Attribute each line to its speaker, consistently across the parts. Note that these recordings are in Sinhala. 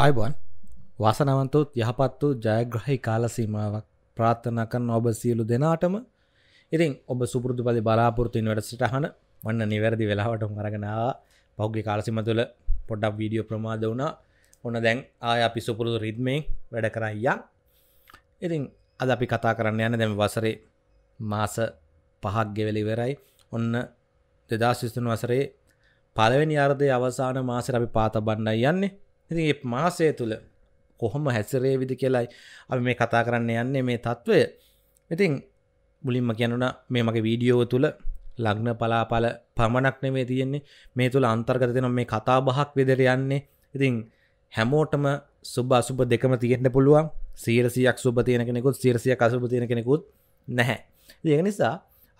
Speaker 1: අයිබන් වාසනවන්තුත් යහපත්තු ජයග්‍රහහි කාලසීමාවක් ප්‍රාත්ථනා කරන ඔබ සියලු දෙනාටම ඉතින් ඔබ සුපුරදු පලි බලාපොරතුන් වැඩ සිටහන වන්න නිවැරදි වෙලාවට මරගෙනවා පෞග්ගේ කාලසිම තුළ පොඩ්ඩක් වීඩියෝ ප්‍රමාද වුණා ඔන්න දැන් ආය අපි සුපුරුදු රිද්මෙන් වැඩ කරයියා ඉතින් අද අපි කතා කරන්න යන දැම වසරේ මාස පහක් ගෙවලිවෙරයි ඔන්න දෙදා ශිස්තුන් වසරේ පලවෙනි අර්ධය අවසාන මාසර අපි පාත බණ්ඩයි යන්නේ ඉතින් මාසය තුළ කොහොම හැසිරේවිදි කියලයි අපි මේ කතා කරන්න යන්නේ මේ තත්ත්වය ඉතින් මුලින්ම කියනුන මේ මගේ වීඩියෝව තුළ ලග්න පලාපල පමණක් නෙමේ තියෙන්නේ මේ තුළ අන්තර්ගත දෙනම් මේ කතා බහක් වෙදර යන්නේ ඉතින් හැමෝටම සුබ අසුබ දෙකම තියෙන්න පුළුවන් සීරසියක් සුබ තියෙන කෙනෙකුත් සීරසිය අසුබ තියෙන කෙනෙකුත් නැහැ දෙක නිසා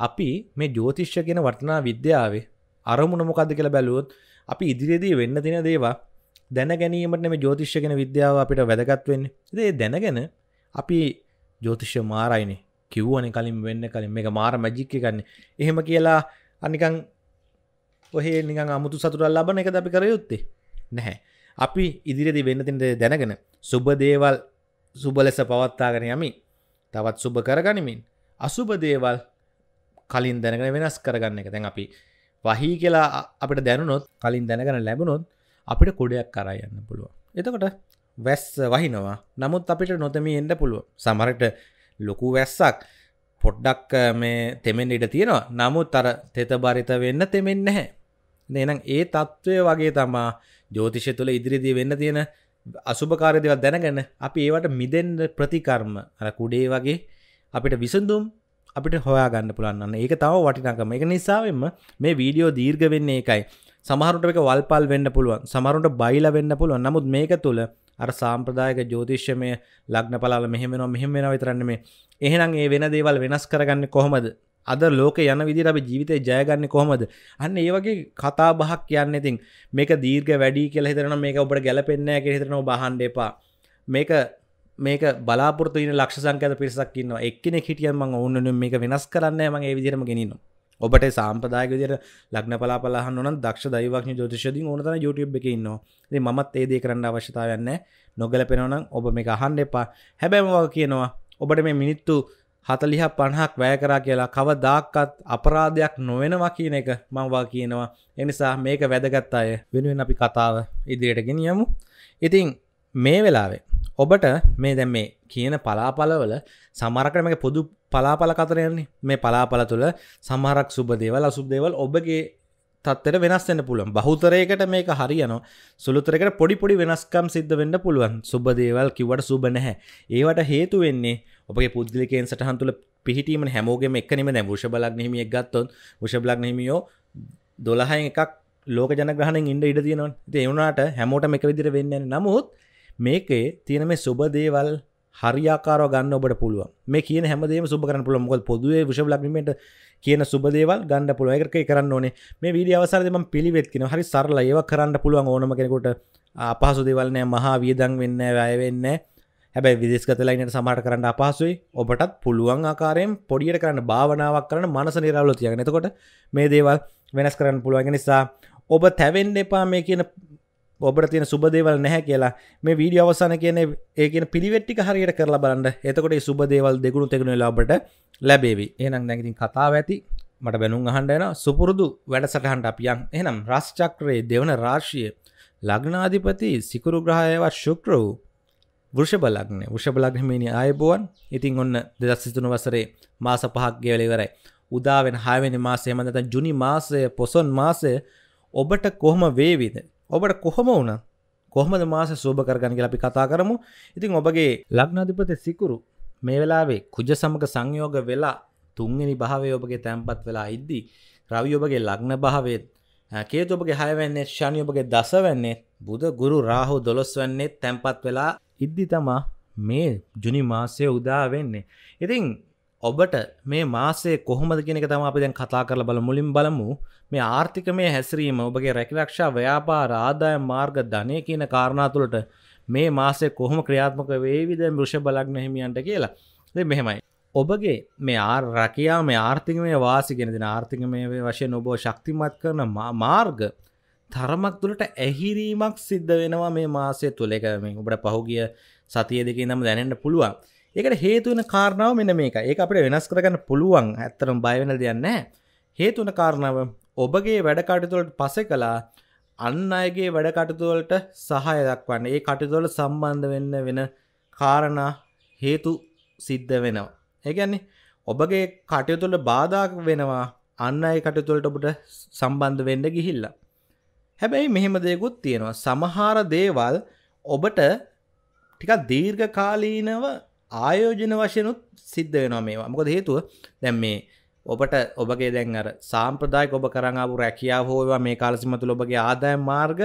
Speaker 1: අපි මේ ජෝතිශ්‍ය කියෙන වටනා විද්‍යාවේ අරමුණ මොකක්ද කියලා බැලුවොත් අපි ඉදිරියේදී වෙන්න තින දේවා දැනගැනීමට මේ ජෝතිශ්‍යගෙන විද්‍යාව අපිට වැදගත්වෙන්න දේ දැනගැන අපි ජෝතිශ්‍ය මාරයිනේ කිව්වන කලින් වෙන්න කලින් මේ මාර මැජික්ක ගන්න එහෙම කියලා අනිකං ඔහේ නිකං අමුතු සතුරල් ලබන එක අපි කර යුත්තේ නැහැ අපි ඉදිරිදි වෙන්නතින්ට දැනගෙන සුබ දේවල් සුබ ලෙස පවත්තාගෙන යමි තවත් සුබ කරගනිමින් අසුබ දේවල් කලින් දැනගෙන වෙනස් කරගන්න එක දැන් අපි වහි කියලා අපට දැනුනොත් කලින් දැනගෙන ලැබුණොත් අපිට කොඩයක් කරා යන්න පුළුව එතකොට වැස්ස වහිනවා නමුත් අපිට නොතමී එන්න පුළුව සමරට ලොකු වැස්සක් පොඩ්ඩක් මේ තෙමෙන් ඉඩ තියෙනවා නමුත් අර තෙත බරිත වෙන්න තෙමෙන් නැහැ නේනම් ඒ තත්ත්වය වගේ තමා ජෝතිෂය තුළ ඉදිරිදී වෙන්න තියෙන අසුභකාරදව දැනගන්න අපි ඒවට මිදෙන්ද ප්‍රතිකර්ම අර කුඩේ වගේ අපිට විසඳුම් අපිට හොයා ගන්න පුළන්න ඒක තව වටිනකම එක නිසාවෙන්ම මේ වීඩියෝ දීර්ග වෙන්නේ එකයි සමහරුට එක වල්පල් වෙන්න පුළුවන් සමරුන්ට බයිල වෙන්න පුළුවන් නමුත් මේක තුළ අර සාම්ප්‍රදායක ජෝතිශ්‍යමය ලග්න පලාල මෙහෙමෙනවා මෙහෙම වෙන විතරන්න මේ එහෙනම් ඒ වෙන දේවල් වෙනස් කරගන්න කොහොමද අද ලෝක යන විදි අපි ජීවිතය ජයගන්න කොහොමද අන්න ඒ වගේ කතා බහක් කියන්න ඉතින් මේක දීර්ග වැඩි කෙල හිතරන මේක ඔබට ගැලපෙන්නෑ කෙ හිතරනවා බහන්ඩ එපා මේක මේක බලාපොරතු ලක්ෂ සංකත පිරිසක් කියන්න එක්කෙනෙ හිටියම ඔන්නු මේක වෙනස් කරන්න ම ඒ විදිරම ගෙනනවා ඔබට සාම්පදායක විදියට ලග්න පලාපලහන් ඕන දක්ෂ දෛවඥ ජ්‍යොතිෂයකින් ඕන තරම් YouTube එකේ ඉන්නවා. ඉතින් මමත් ඒ දේ කරන්න අවශ්‍යතාවයක් නැහැ. නොගැලපෙනවා නම් ඔබ මේක අහන්න එපා. හැබැයි මම කියනවා ඔබට මේ මිනිත්තු 40 50ක් වැය කරා කියලා කවදාකවත් අපරාධයක් නොවෙනවා කියන එක මම වා කියනවා. ඒ නිසා මේක වැදගත් අය වෙනුවෙන් අපි කතාව ඉදිරියට ගෙනියමු. ඉතින් මේ වෙලාවේ ඔබට මේ දැන් මේ කියන පලාපලවල සමරකටමක පොදු පලාපල කතරයන්නේ මේ පලාපල තුළ සමහරක් සුබදේවල් අසුබ්දේවල් ඔබගේ තත්තර වෙනස්සන්න පුළුවන් බහුතරයකට මේක හරියන සුළුතරකට පොඩි පොඩි වෙනස්කම් සිද්ධ වෙන්න පුළුවන් සුබදේවල් කිවට සුබ නැහැ ඒවට හේතු වෙන්නේ ඔබගේ පුද්ගලිකෙන් සටහන් තුළ පිහිටීම හැමෝගේම එක්කනීම නෑ ෘෂ බලක් නහිමියක් ගත්තොත් ෘෂ බලක් නහිමියෝ දොළහයි එකක් ලෝක ජනග්‍රහණෙන් ඉන්ඩ ඉඩ තියෙනවා ඒවුනාට හැමෝට එක විදිර වෙන්න නමුත් මේකේ තියෙන මේ සුබ දේවල් හරියාකාරව ගන්න ඔබට පුළුවන් මේ කියන හැමදේම සුබ කරන්න පුළුවන් මොකද පොදුවේ විෂබ ලග්නෙට කියන සුබ දේවල් ගන්න පුළුවන් ඒකට ඒ කරන්න ඕනේ මේ වීඩියෝ අවසානයේදී මම පිළිවෙත් කියනවා හරි සරලයි ඒවා කරන්න පුළුවන් ඕනම කෙනෙකුට අපහසු දේවල් නෑ මහා වියදම් වෙන්නේ නෑ වැය වෙන්නේ හැබැයි විදේශගත ලයිනට සමහරට කරන්න අපහසුයි ඔබටත් පුළුවන් ආකාරයෙන් පොඩියට කරන්න භාවනාවක් කරන්න මනස නිරවුල් තියාගෙන එතකොට මේ දේවල් වෙනස් කරන්න පුළුවන් නිසා ඔබ තැවෙන්න එපා මේ කියන ඔබට තියෙන සුබදේවල් නැහැ කියලා මේ වීඩිය අවසාන කියන ඒකන පිළිවෙට්ටි හරියට කරලා බලන්න එතකොට සුබදේවල් දෙගුණු තෙගුණ ලබට ලැබේවි ඒනම් නැගතින් කතාව ඇති මට බැනුම් අහන්ඩයන සුපුරුදු වැඩසටහන්ට අපියන් එනම් රස්්චක්‍රයේ දෙවන රාශිය ලග්නාධිපති සිකුරු ග්‍රහයවත් ශුක්‍ර වූ ෘෂබලක්න ෘෂබලක්්මිනි අයබුවන් ඉතින් ඔන්න දෙදස්සිතුන වසරේ මාස පහක් ගෙවලිවරයි උදාවෙන් හාවෙනි මාසය මඳත ජුනි මාසය පොසොන් මාසය ඔබට කොහොම වේවිද ඔබට කොහොම වුණ කොහමද මාස සෝභ කරගන් කියලා අපි කතා කරමු ඉතින් ඔබගේ ලග්නාධිපති සිකුරු මේ වෙලාවේ කුජ සමග සංයෝග වෙලා තුන්ගනි භාවය ඔබගේ තැන්පත් වෙලා ඉද්දී රවි ඔබගේ ලග්න භාවේත් කේතු ඔබගේ හයවැන්නේ ශනි ඔබගේ දස වෙන්නේ බුද ගුරු රාහු දොළොස් වෙන්නේ තැන්පත් වෙලා ඉද්දි තමා මේ ජුනි මාසය උදා වෙන්නේ ඉතින් ඔබට මේ මාසේ කොහොමද කෙනෙක තම අපි දැන් කතා කරලා බල මුලින් බලමු මේ ආර්ථිකමය හැසිරීම ඔබගේ රැකිරක්ෂා ව්‍යාපාර ආදායම් මාර්ග ධනය කියන කාරණා තුළට මේ මාසේ කොහොම ක්‍රියාත්මක වේවිද වෘෂභ ලග්න හිමියන්ට කියලා. ඉතින් මෙහෙමයි. ඔබගේ මේ ආර් රැකියාව මේ ආර්ථිකමය වාසි කියන දින ආර්ථිකමය වශයෙන් ඔබව ශක්තිමත් කරන මාර්ග තරමක් තුළට ඇහිරීමක් සිද්ධ වෙනවා මේ මාසය තුළ එක මේ ඔබට පහුගිය සතිය දෙකේ ඉඳන් දැනෙන්න පුළුවන්. ඒකට හේතුවන කාරණාව මෙන මේක ඒ අපට වෙනස් කරගන්න පුළුවන් ඇත්තරම් බයවෙන දෙයන්න හේතුවන කාරණාව ඔබගේ වැඩකටතුලට පස කලා අන්න අයගේ වැඩකටතුවලට සහය දක්වන්න ඒ කටතුවල සම්බන්ධ වෙන්න වෙන කාරණා හේතු සිද්ධ වෙනවා. ඒගැන්නේ ඔබගේ කටයුතුල බාධාක වෙනවා අන්න අයි කටතුවලට ඔබට සම්බන්ධ වෙන්න ගිහිල්ලා. හැබැයි මෙහෙම දෙයකුත් තියෙනවා සමහාර දේවල් ඔබට ටික දීර්ඝ කාලීනව ආයෝජන වශයනුත් සිද්ධ වෙනවා මේවා මොකද හේතුව දැන් මේ ඔබට ඔබගේ දැන් අර සාම්ප්‍රදායික ඔබ කරාපු රැකියාව හෝවා මේ කාලසිම තුළ ඔබගේ ආදායම් මාර්ග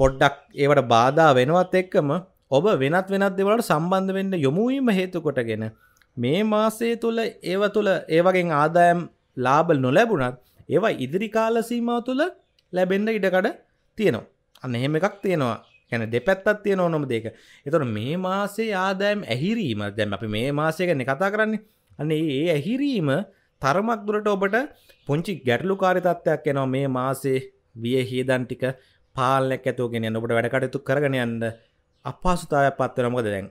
Speaker 1: පොඩ්ඩක් ඒවට බාධා වෙනවත් එක්කම ඔබ වෙනත් වෙනත් දෙවලට සම්බන්ධ වෙන්න යොමුවීම හේතු කොටගෙන මේ මාසය තුළ ඒව තුළ ඒවගෙන් ආදායම් ලාබල් නොලැබුණත් ඒවා ඉදිරි කාලසීමාව තුළ ලැබෙන්ඩ ඉඩකඩ තියෙනවා අන්න එහෙම එකක් තියෙනවා යැන දෙපැත්තත් තියෙන ඕනොම දෙක එතොට මේ මාසේ ආදායම් ඇහිරීම දැම් අපි මේ මාසය ගැන කතා කරන්නේ අන්නේ ඒ ඇහිරීම තරමක් දුරට ඔබට පුංචි ගැටලු කාරිතත්වයක් එනවා මේ මාසේ විය හේදන් ටික පාලනැක් ඇතුවගෙන ඔබට වැඩකටයුතු කරගෙන යන්න අපහසුතාව පත්වනමකද දැන්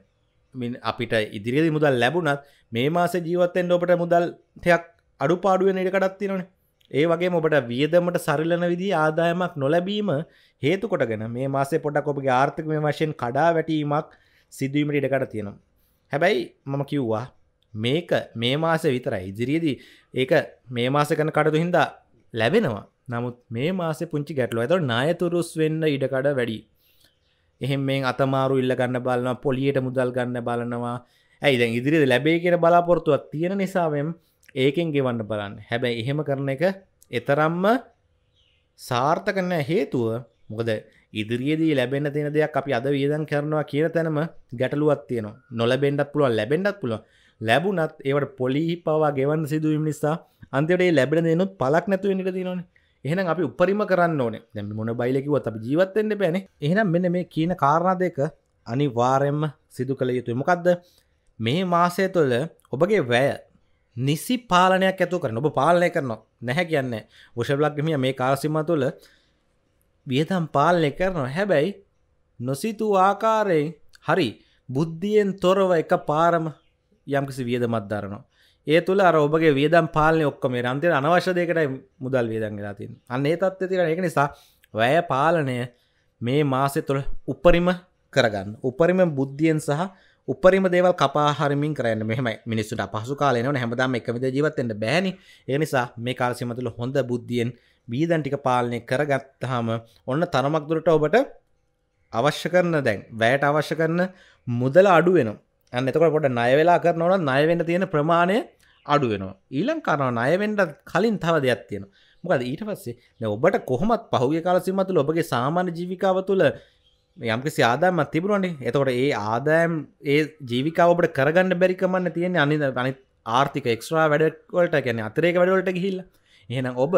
Speaker 1: අපිට ඉදිරිදි මුදල් ලැබුණත් මේ මාස ජීවත්තෙන් ඔබට මුදල් තයක් අඩු පාඩුවෙන ඉඩකටත් තිනනේ ඒ වගේ ඔබට වියදමට සරිලන විදි ආදායමක් නොලැබීම හේතු කොටගෙන මේ මාසේ පොඩක් ඔබගේ ආර්ථික මේ වශයෙන් කඩා වැටීමක් සිදුවීමට ඉඩකට තියෙනවා. හැබැයි මම කිව්වා මේක මේ මාස විතරයි ඉදිරියේදී ඒක මේ මාස කන කඩතු හින්දා ලැබෙනවා නමුත් මේ මාසේ පුංචි ගැටලුව ඇතට නායතුරුස් වෙන්න ඉඩකඩ වැඩි. එහෙම මේ අතමාරු ඉල්ල ගන්න බලනවා පොලියට මුදල් ගන්න බලනවා ඇයි දැන් ඉදිරිද ලැබේ කියෙන බලාපොරතුවක් තියෙන නිසාවෙන් ඒකෙන් ගෙවන්න බලන්න හැබැයි එහෙම කරන එක එතරම්ම සාර්ථකන හේතුව මොකද ඉදිරියේදී ලැබෙන තියෙන දෙයක් අපි අද වියදන් කරනවා කියන තැනම ගැටලුවක් තියෙනවා නොලැබෙන්ඩත් පුළුවන් ලැබෙන්ඩත් පුළුව ලැබුණත් ඒවට පොලිහි පවා ගෙවන් සිදුවීම නිසා අන්තිටේ ලැබෙන දෙනුත් පලක් නැතුව නිට තිනවන එහෙනම් අපි උපරිම කරන්න ඕනේ දැම මොන බයිලකිවත් අපි ජීවත්තෙන්න්න පැන එහෙනම් මෙන්න මේ කියන කාරණ දෙක අනිවාරෙන්ම සිදු කළ යුතුයි මොකක්ද මේ මාසය තුළ ඔබගේ වැය නිසි පාලනයක් ඇතු කරන ඔබ පාලනය කරනවා නැහැ කියන්න වෂබ්ලක්්‍රමිය මේ කාසිම තුළ වියතම් පාලනය කරනවා හැබැයි නොසිතු ආකාරයෙන් හරි බුද්ධියෙන් තොරව එක පාරම යම්කිසි වියද මත්ධරනවා ඒ තුළ අරෝබගේ වියදම් පාලනය ඔක්කම රන්තිර අනවශ්‍යදයකටයි මුදල් වියදන් වෙලාතින් අන්න ඒ තත්ව තිර එක නිසා වැය පාලනය මේ මාසෙ තුළ උපරිම කරගන්න උපරිම බුද්ධියෙන් සහ උපරිම දේවල් කපාහරමින් කරන්න මෙහම මිනිස්සුට පහසු කාලයන හැමදාම එකමද ජීවත්තෙන්ට බෑනි එනිසා මේ කාලසිමතුළ හොඳ බුද්ධියෙන් බීදන්ටික පාලනය කරගත්තහම ඔන්න තරමක්දුරට ඔබට අවශ්‍ය කරන දැන් වැෑට අවශ්‍ය කරන මුදල අඩුවෙන ඇන්නතකොට පොට නයවෙලා කරනවන නයවෙන්න තියෙන ප්‍රමාණය අඩුවෙනවා ඊළං කරන නයවෙන්ට කලින් තව දෙයක් තියෙන මොකද ඊට පස්සේ ඔබට කොහොමත් පහුගේ කාලසිමතුළ ඔබගේ සාමාන්‍ය ජීවිකාව තුළ යම්කිසි ආදායමත් තිබුණනේ එතකොට ඒ ආදායම් ඒ ජීවිකාවට කරගන්න බැරිකමන්න තියෙන අනි අනිත් ආර්ථික එක්ස්්‍රා වැඩවලට ගැන අතරේක වැඩවලට ගිහිල්ල එහෙනම් ඔබ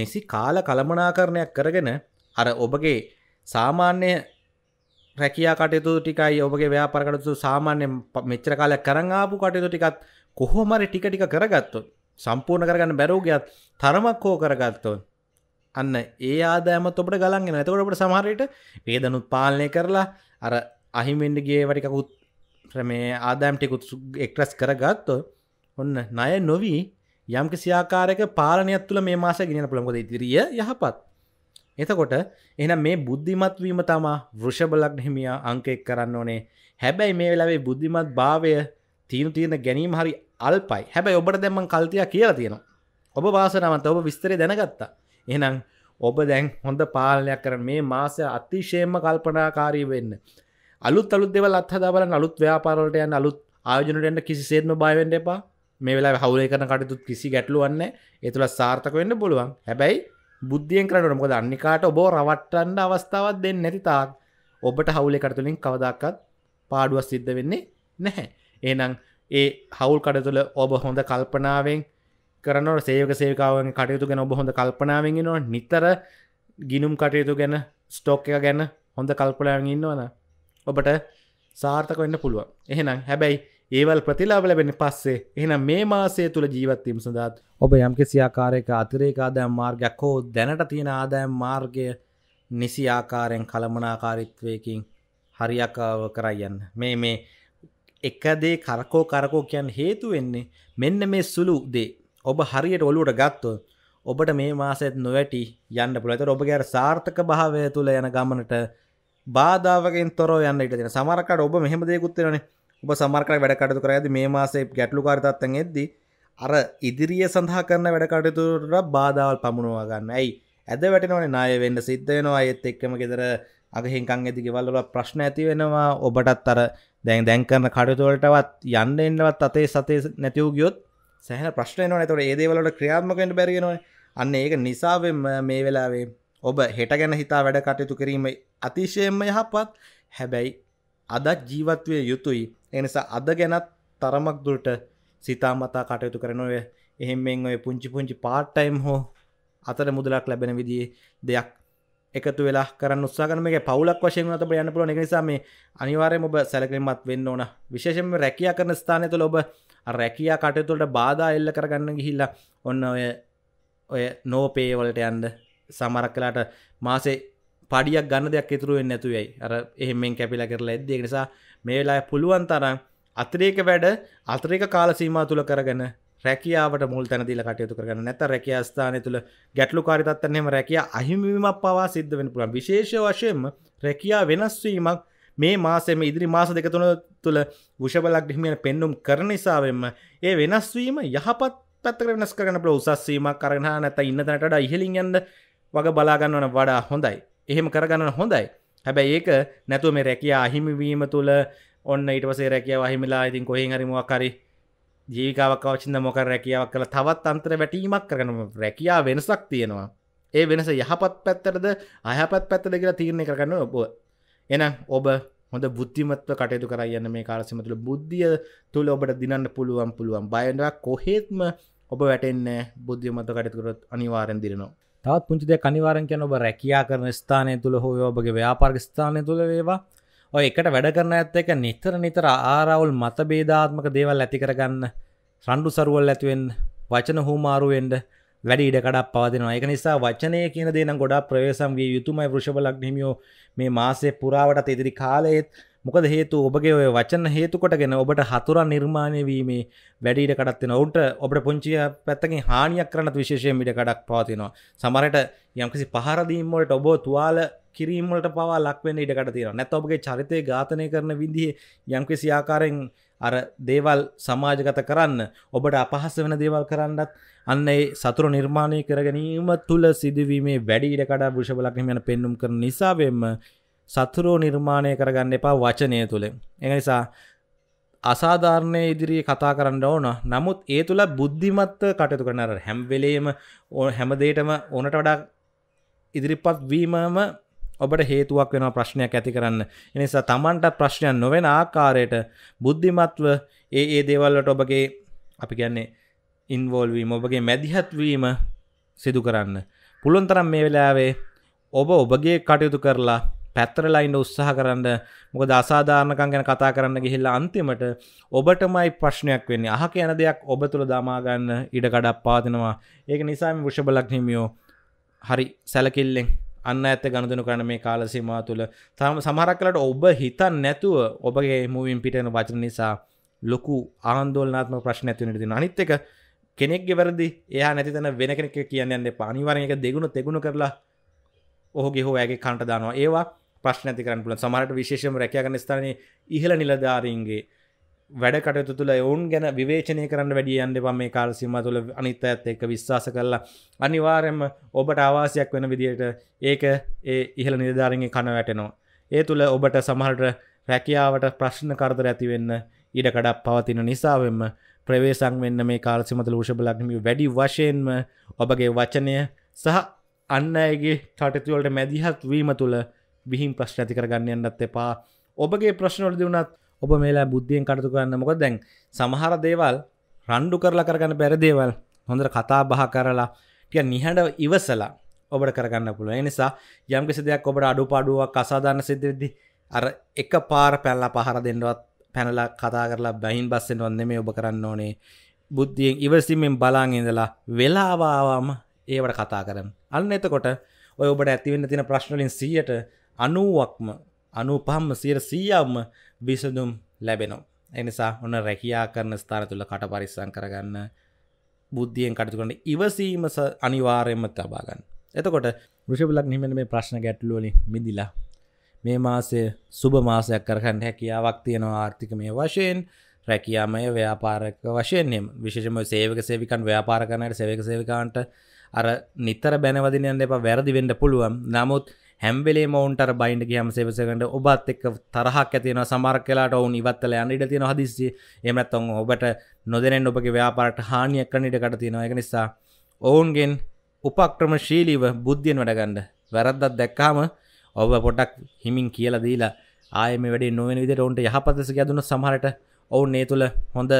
Speaker 1: නෙසි කාල කළමනාකරණයක් කරගෙන අර ඔබගේ සාමාන්‍ය රැකයා කටයුතු ටිකයි ඔබගේ ව්‍යාපරකටතු සාමාන්‍ය මෙච්චර කාලයක් කරංආපු කටයුතු ටිකත් කොහොමරි ටික ටික කරගත්තු සම්පූර්ණ කරගන්න බැරෝගයක් තරමක් හෝ කරගත්තොත් අන්න ඒ ආදෑමත් ඔබට ගලන්ගෙන ඇතකොටට සමහරයට වේදනුත් පාලනය කරලා අර අහිමෙන්ඩගේ වැඩිකකුත් ක්‍රමේ ආදෑම්ටිකුත් එක්රස් කරගත්ත ඔන්න නය නොවී යම්ක සියාකාරක පාලනයක් තුළ මේ මාස ගෙන පුළොකොද ඉදිරිය යහපත් එතකොට එනම් මේ බුද්ධිමත්වීම තමා වෘෂභලක් හිමිය අංකෙක් කරන්න ඕනේ හැබැයි මේ වෙලාවේ බුද්ධිමත් භාවය තීරු තියෙන ගැනීම හරි අල්පයි හැබැයි ඔබට දැම්මන් කල්තිය කියලා තියෙනවා ඔබ වාසනාවන්ත ඔබ විස්තරය දැනගත්තා එනම් ඔබ දැන් හොඳ පාලනයක් කරන මේ මාස අතිශයෙන්ම කල්පනාකාරී වෙන්න අලුත් අලුත් දෙවල් අත්හ දබල අලුත් ව්‍යාපාරලට යන අලුත් ආයජනටට කිසිසේත්ම බයවෙන්ඩ එපා මේ වෙලා හවුලේ කරන කටතුත් කිසි ගැටලුවන්න ඒතුළ සාර්ථක වෙන්න පුළුවන් හැබැයි බුද්ධියෙන් කරට මොකද අන්නිකාට ඔබෝ රවට්ටන්න අවස්ථාවත් දෙන්න නැති තාක් ඔබට හවුලේ කරතුලින් කවදක්කත් පාඩුවක් සිද්ධ වෙන්නේ නැහැ ඒනම් ඒ හවුල් කඩතුළ ඔබ හොඳ කල්පනාවෙන් කරන සේක සේකාවෙන් කටයුතු ගැන ඔබ හොඳ කල්පනාවෙන් නවා නිතර ගිනුම් කටයුතු ගැන ස්ටෝක් එක ගැන හොඳ කල්පනාවෙන් ඉන්නවන ඔබට සාර්ථක වෙන්න පුළුව එහෙනම් හැබැයි ඒවල් ප්‍රතිලාබ ලැබෙන පස්සේ එහෙනම් මේ මාසය තුළ ජීවත්වීම සඳහත් ඔබ යම්කිසි ආකාරයක අතිරේකාදෑම් මාර්ගයක් හෝ දැනට තියෙන ආදායම් මාර්ගය නිසි ආකාරයෙන් කළමනාකාරිත්වයකින් හරියකාව කරයන්න මේ මේ එකදේ කරකෝ කරකෝ කියන් හේතු වෙන්නේ මෙන්න මේ සුළු දේ ඔබ හරියට ඔලුවට ගත්තු ඔබට මේ මාසෙත් නොවැටි යන්න පුළත ඔබගේ සාර්ථක භාවය තුළ යන ගමනට බාධාවකින් තොර යන්න ඉට තින සමරකට ඔබ මෙහමදයකුත්තරන ඔබ සමරකට වැඩකටතු කර ඇද මේ මාසේ ගැටලු කාරිතත්තන් එද්දි අර ඉදිරිිය සඳහා කරන වැඩකටතුරට බාධාවල් පමුණවා ගන්න ඇයි ඇද වැටනවන නාය වෙන්න සිද්ධයනවා අයත් එක්කම ගෙදර අගහිංකං ඇති ගෙවල්ල ප්‍රශ්න ඇති වෙනවා ඔබටත් අර දැන් දැන් කරන කටතුවලටවත් යන්න එන්නවත් අතේ සතේ නැතිවූ ගියොත් සැහන ප්‍රශ්නයන තොට ඒදේවලට ක්‍රියාත්මකට බැරිගෙනවා අන්න ඒක නිසාවෙන් මේ වෙලාවේ ඔබ හෙට ගැන හිතා වැඩ කටයුතු කිරීම අතිශයෙන්ම යහපත් හැබැයි අදත් ජීවත්වය යුතුයි එනිසා අද ගැනත් තරමක් දුරට සිතාමතා කටයුතු කරනොය එහෙම ඔය පුංචි පුංචි පාට්ටයිම් හෝ අතර මුදලක් ලැබෙන විදිේ දෙයක් එකතු වෙලා කරන්න උත්සාකන මේ පවුලක් වශයෙන් අතට යන්න පුළුවන් එක නිසා මේ අනිවාර්යයෙන්ම ඔබ සැලකිලිමත් වෙන්න ඕන විශේෂයෙන්ම රැකියා කරන ස්ථානය තුළ ඔබ රැකියා කටයුතු වලට බාධා එල්ල කරගන්න ගිහිල්ලා ඔන්න ඔය ඔය නෝ පේ වලට යන්න සමහරක් වෙලාට මාසේ පඩියක් ගන්න දෙයක් ඉතුරු වෙන්නේ නැතු වෙයි අර එහෙමෙන් කැපිලා කරලා එද්දී ඒ නිසා මේ වෙලාවේ පුළුවන් තරම් අතිරේක වැඩ අතිරේක කාල සීමාව තුළ කරගෙන රැකියාවට මුල් තැනදිල කටයුතු කරන නැත රැකයා ස්ථානය තුළ ගැටලු කාරිතත්තනෙම රැකයා අහිමිවීමක් පවා සිද්ධ වෙන පුළන් විශේෂ වශයෙන්ම රැකයා වෙනස්වීමක් මේ මාසෙම ඉදිරි මාස දෙකතුන තුළ ගුෂබලක් ිහිමියන පෙන්නුම් කරන නිසාවෙන්ම ඒ වෙනස්වීම යහපත් පැත්තක වෙනස් කරන පුළ උසස්වීමක් කරහ නැත ඉන්න තැනට ඉහලින් යන්න වග බලාගන්නවන වඩා හොඳයි එහෙම කරගන්න හොඳයි හැබැයි ඒක නැතුව මේ රැකයා අහිමිවීම තුළ ඔන්න ඉටවසේ රැකිය අහිමිලා ඉතින් කොහෙන් හරිමුවක් කරරි ජීවිකාවක් අවචින්ද මොකර රැකියාවක් කළ තවත් අන්තර වැටීමක් කරනම රැකයා වෙනසක් තියෙනවා ඒ වෙනස යහපත් පැත්තරද අයහපත් පැත්තද කියලා තීරණය කරන්න ඔබ එන ඔබ හොඳ බුද්ධිමත්ව කටයුතු කරයන්න මේ කාලසිමතුළ බුද්ධිය තුළ ඔබට දිනන්න පුළුවන් පුළුවන් බයඩක් කොහෙත්ම ඔබ වැටෙන්නේ බුද්ධිමත කටතුකරත් අනිවාරෙන් දිරනවා තවත් පුංචිද කනිවාරෙන් කියන ඔබ රැකයා කරන ස්ථානය තුළ හෝ ඔබගේ ව්‍යාපාර්ගස්ථානය තුළ වේවා ඔය එකට වැඩ කරන ඇත්ත එක නිතර නිතර ආරවුල් මතබේධාත්මක දේවල් ඇති කරගන්න රණ්ඩු සරුවල් ඇතිවෙන් වචන හූමාරුවෙන්ඩ වැඩි ඉඩකඩක් පවදිනවා එක නිසා වචනය කියන දේන ගොඩා ප්‍රවේසම් වී යුතුමයි වෘෂභලක් හිමියෝ මේ මාසේ පුරාවට ඉදිරි කාලයේත් මොකද හේතු ඔබගේ ඔය වචන හේතුකොටගෙන ඔබට හතුරා නිර්මාණය වීමේ වැඩීට කටත්වෙන ඔවුන්ට ඔබට පුංචිය පැත්තකින් හානියක් කරන්න විශේෂය මිට කඩක් පවතිනවා සමරයට යම්කිසි පහරදීම්වලට ඔබෝ තුවාල කිරීමට පවා ලක්වෙන ඉඩකට තියෙන නැත ඔබගේ චරිතය ඝාතනය කරන විදිහ යම්කිසි ආකාරෙන් අර දේවල් සමාජගත කරන්න ඔබට අපහස වෙන දේවල් කරන්නත් අන්න ඒ සතුර නිර්මාණය කරගැනීම තුළ සිදුවීමේ වැඩි ඉඩකඩා භෂ බලක්ම යන පෙන්නුම් කර නිසාවෙන්ම සතුරෝ නිර්මාණය කරගන්න එපා වචනය තුළින්. එනිසා අසාධාරණය ඉදිරියේ කතා කරන්න ඕන නමුත් ඒ තුළ බුද්ධිමත්ව කටයුතු කරනර හැම්වෙලේම ඕ හැමදේටම ඕනට වඩා ඉදිරිපත් වීමම ඔබට හේතුවක් වෙන ප්‍රශ්නයක් ඇති කරන්න එනිසා තමන්ට ප්‍රශ්නයක් නොවෙන ආකාරයට බුද්ධිමත්ව ඒ ඒ දේවල්ලට ඔබගේ අපි කියන්නේ ඉන්වෝල්වීම ඔබගේ මැදිහත්වීම සිදු කරන්න පුළුවන් තරම් මේ වෙලාවේ ඔබ ඔබගේ කටයුතු කරලා පැත්තරලයින්ඩ උත්සාහ කරන්න මොක දසාධාරණකන් ගැන කතා කරන්න ගිහිල්ලා අන්තිමට ඔබටමයි ප්‍රශ්නයක් වෙන්න අහ කියන දෙයක් ඔබ තුළ දමාගන්න ඉඩකඩක් පාතිනවා ඒක නිසාම විෂබලක් හිමියෝ හරි සැලකිල්ලෙන් අන්න ඇත ගණදනු කරන මේ කාලසීමා තුළ තම සමහරක්ලට ඔබ හිතන් නැතුව ඔබගේ මුවින් පිටන වචන නිසා ලොකු ආන්දෝලනාත්ම ප්‍රශ්න ඇතිනටති අනිත් එක කෙනෙක්ගේ වැරදි එයා නැතිතන වෙන කෙනෙක් කියන්න පානිවරයක දෙගුණ තෙගුණ කරලා ඔහුගේ හෝ ඇගේ කණට දානවා ඒවා ප්‍රශ්න ඇති කරන්න පුලන් සමහට විශේෂම රැකයාගන ස්ථාන ඉහළ නිලධාරීන්ගේ වැඩ කටයුතු තුළ ඔවුන් ගැන විවේචනය කරන්න වැඩිය අන්න පම මේ කාල් සිම තුළ අනිත ඇත් එක විශ්වාස කරලා අනිවාරයම ඔබට ආවාසයක් වෙන විදියට ඒක ඒ ඉහළ නිධාරගේ කන වැටනවා. ඒ තුළ ඔබට සමහට රැකියාවට ප්‍රශ්න කරදර ඇතිවෙන්න ඉඩකඩක් පවතින නිසාවෙන්ම ප්‍රවේසං වෙන්න මේ කාල්සිමතුල ෂභ ලක්නමි වැඩි වශයෙන්ම ඔබගේ වචනය සහ අන්න ඇගේ කටතුවලට මැදිහත් වීම තුළ බිහිම් ප්‍රශ්න ඇති කරගන්න යන්නත් එපා ඔබගේ ප්‍රශ්නොලද වුණත් ඔබ මේලා බුද්ධියෙන් කටතු කරන්න මොක දැන් සමහර දේවල් රණ්ඩු කරලා කරගන්න බැරදේවල් හොඳර කතා බහ කරලා ටිය නිහඬ ඉවසලා ඔබට කරගන්න පුළුව නිසා යම්කිසි දෙයක් ඔබට අඩු පාඩුවක් අසාධන්න සිද්ධවෙද්දි අර එක පාර පැල්ලා පහර දෙන්නවත් පැනලා කතා කරලා බැහින් බස්සෙන් ඔන්න මේ ඔබ කරන්න ඕනේ බුද්ධියෙන් ඉවසිමෙන් බලාගෙදලා වෙලාවාවාම ඒවට කතා කරන අන්න එතකොට ඔය ඔබට ඇතිවෙන්න තින ප්‍රශ්නලින් සියයට අනුවක්ම අනුපහම්ම සියර සීයම්ම විසඳුම් ලැබෙනවා. එනිසා ඔන්න රැකයා කරන ස්ථාන තුළ කට පරිස්සං කරගන්න බුද්ධියෙන් කටතුකන්න ඉවසීම අනිවාරයෙන්ම තබාගන්න. එතකොට ෘෂපලක් නිමෙන මේ ප්‍රශ්න ගැටලුවලි මිදිලා මේ මාසය සුබ මාසයක් කරගන්න හැකියාවක් තියෙනවා ආර්ථිකමය වශයෙන් රැකියාමය ව්‍යාපාරක වශයෙන් විශෂම සේවක සේවිකන් ව්‍යාපාර කරනයට සේවක සේවිකාන්ට අර නිතර බැනවදිනයන්න එප වැරදි වෙන්ඩ පුළුවන් නමුත් හැම්වෙලේ මෝන්ටර් බයින්ඩ හම සේවසකට ඔබත් එක් තරහක් ඇතින සමර් කලාට ඔවුන් ඉවත්තල අන්න ඉඩ තින හදිසි එමත් ඔන් ඔබට නොදනෙන් ඔබගේ ව්‍යාපාරට හානියක් කනිට කටතිනවා එක නිසා ඔවුන්ගෙන් උපක්‍රම ශීලීව බුද්ධියෙන් වැඩගන්න වැරද්දත් දැක්කාම ඔබ පොටක් හිමින් කියලා දීලා ආයම වැඩ නොවෙන විදිට ඔවුන්ට යහපතස ගැදුන සමහරට ඔවුන් ඒ තුළ හොඳ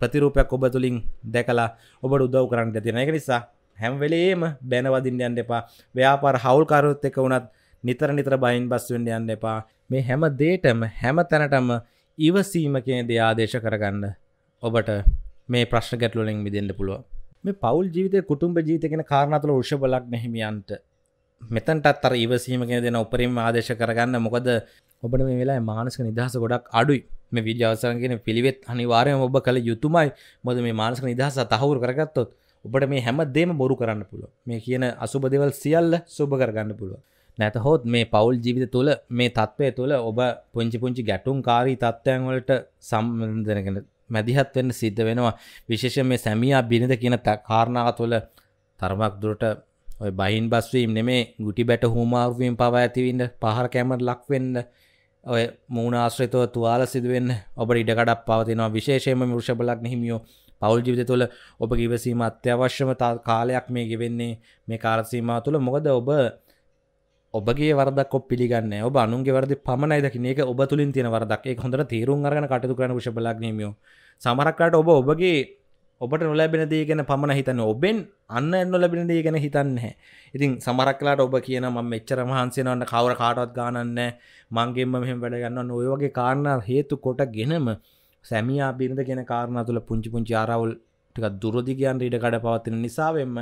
Speaker 1: ප්‍රතිරූපයක් ඔබ තුළින් දැකලා ඔබට උදව් කරන්න තින එක නිසා හැම්වෙලේම බැනවදින්න යන්න එපා ව්‍යාපාර හවුල්කරුත් එක වුණත් නිතර නිතර බයින් බස්වෙන්න යන්න එපා මේ හැම දේටම හැම තැනටම ඉවසීම කියන දේ ආදේශ කරගන්න ඔබට මේ ප්‍රශ්න ගැටලුලින් මිදෙන්න්න පුළුව මේ පවල් ජීවිත කුටුම්ඹ ජීතගෙන කාරණතුල උෂබලක් නැහිමියන්ට මෙතන්ටත් අර ඉවසීමගෙන දෙන උපරිම ආදේශ කරගන්න මොකද ඔබට මේ වෙලා මානසක නිදහස ගොඩක් අඩුයි මේ විද්‍යාවසරගෙන පිළිවෙත් අනිවාරයම ඔබ කළ යුතුමයි මොද මේ මානසක නිදහස තහවුර කරගත්තොත් ඔබට මේ හැමදේම බොරු කරන්න පුළුව මේ කියන අසුබදවල් සියල්ල සුභ කරගන්න පුළුව නැතහොත් මේ පවුල් ජීවිත තුළ මේ තත්ත්වය තුළ ඔබ පුංචි පුංචි ගැටුම් කාරී තත්ත්වයන් වලට සම්බන්ධනගෙන මැදිහත් වෙන්න සිද්ධ වෙනවා විශේෂ මේ සැමියා බිනිද කියන කාරණාව තුළ තරමක් දුරට ඔය බහින් බස්වීම් නෙමේ ගුටි බැට හූමාරුවීම් පව ඇතිවන්න පහර කෑමට ලක්වෙන්න ඔය මූුණ ආශ්‍රතව තුවාල සිදුවෙන් ඔබ ඉඩකඩක් පවතිනවා විශේෂයම මුෘෂබලක් හිමියෝ පවල් ජීවිත තුළ ඔබ කිවසීම අත්‍යවශ්‍යම කාලයක් මේ ගෙවෙන්නේ මේ කාලසීම තුළ මොකද ඔබ ඔබගේ වරදක් පිළිගන්න ඔබ අනුන්ගේ වරදි පමණයි දකින එක ඔබ තුළින් තියෙන වරදක් ඒ හොඳට තේරුම් අරගෙන කටයුතු කරන කුෂබලක් නෙමියෝ සමහරක්කට ඔබ ඔබගේ ඔබට නොලැබෙන දේ ගැන පමණ හිතන්න ඔබෙන් අන්න නොලැබෙන දේ ගැන හිතන්නේ ඉතින් සමරක්ලාට ඔබ කියන ම මෙච්චර මහන්සේනවන්න කවර කාටවත් ගානන්න මංගේම මෙහම වැඩගන්න නොයවගේ කාරණ හේතු කොට ගෙනම සැමියා බිරිඳ කියෙන කාරණ තුළ පුංචි පුංචි ආරවුල් ටික දුරදිගයන් රීඩ කඩ පවතින නිසාවෙන්ම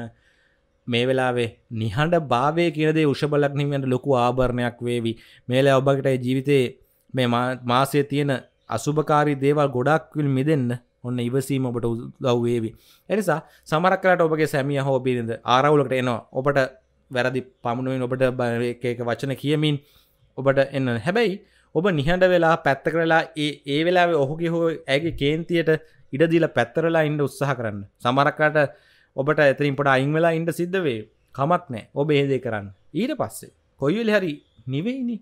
Speaker 1: මේ වෙලාවේ නිහඬ භාවය කියනදේ උෂබලක් නිමට ලොකු ආභරණයක් වේවි මේලා ඔබගටයි ජීවිතයේ මේ මාසය තියෙන අසුභකාරී දේවල් ගොඩක්විල් මිදන්න ඔන්න ඉවසීම ඔබට උදව් වේවි. එනිසා සමහරක් වෙලාවට ඔබගේ සැමියා හෝ බිරිඳ ආරවුලකට එනවා. ඔබට වැරදි පමුණුවෙන් ඔබට එක එක වචන කියමින් ඔබට එන්න. හැබැයි ඔබ නිහඬ වෙලා පැත්ත කරලා ඒ ඒ වෙලාව ඔහුගේ හෝ ඇගේ කේන්තියට ඉඩදිල පැත්තරලා ඉන්ඩ උත්සාහ කරන්න සමරක්කාට ඔබට ඇතරින් පට අයින් වෙලා ඉන්ඩ සිද්ධවේ කමත් නෑ ඔබ ඒදේ කරන්න ඊට පස්සේ කොයිවෙල හරි නිවෙයිනි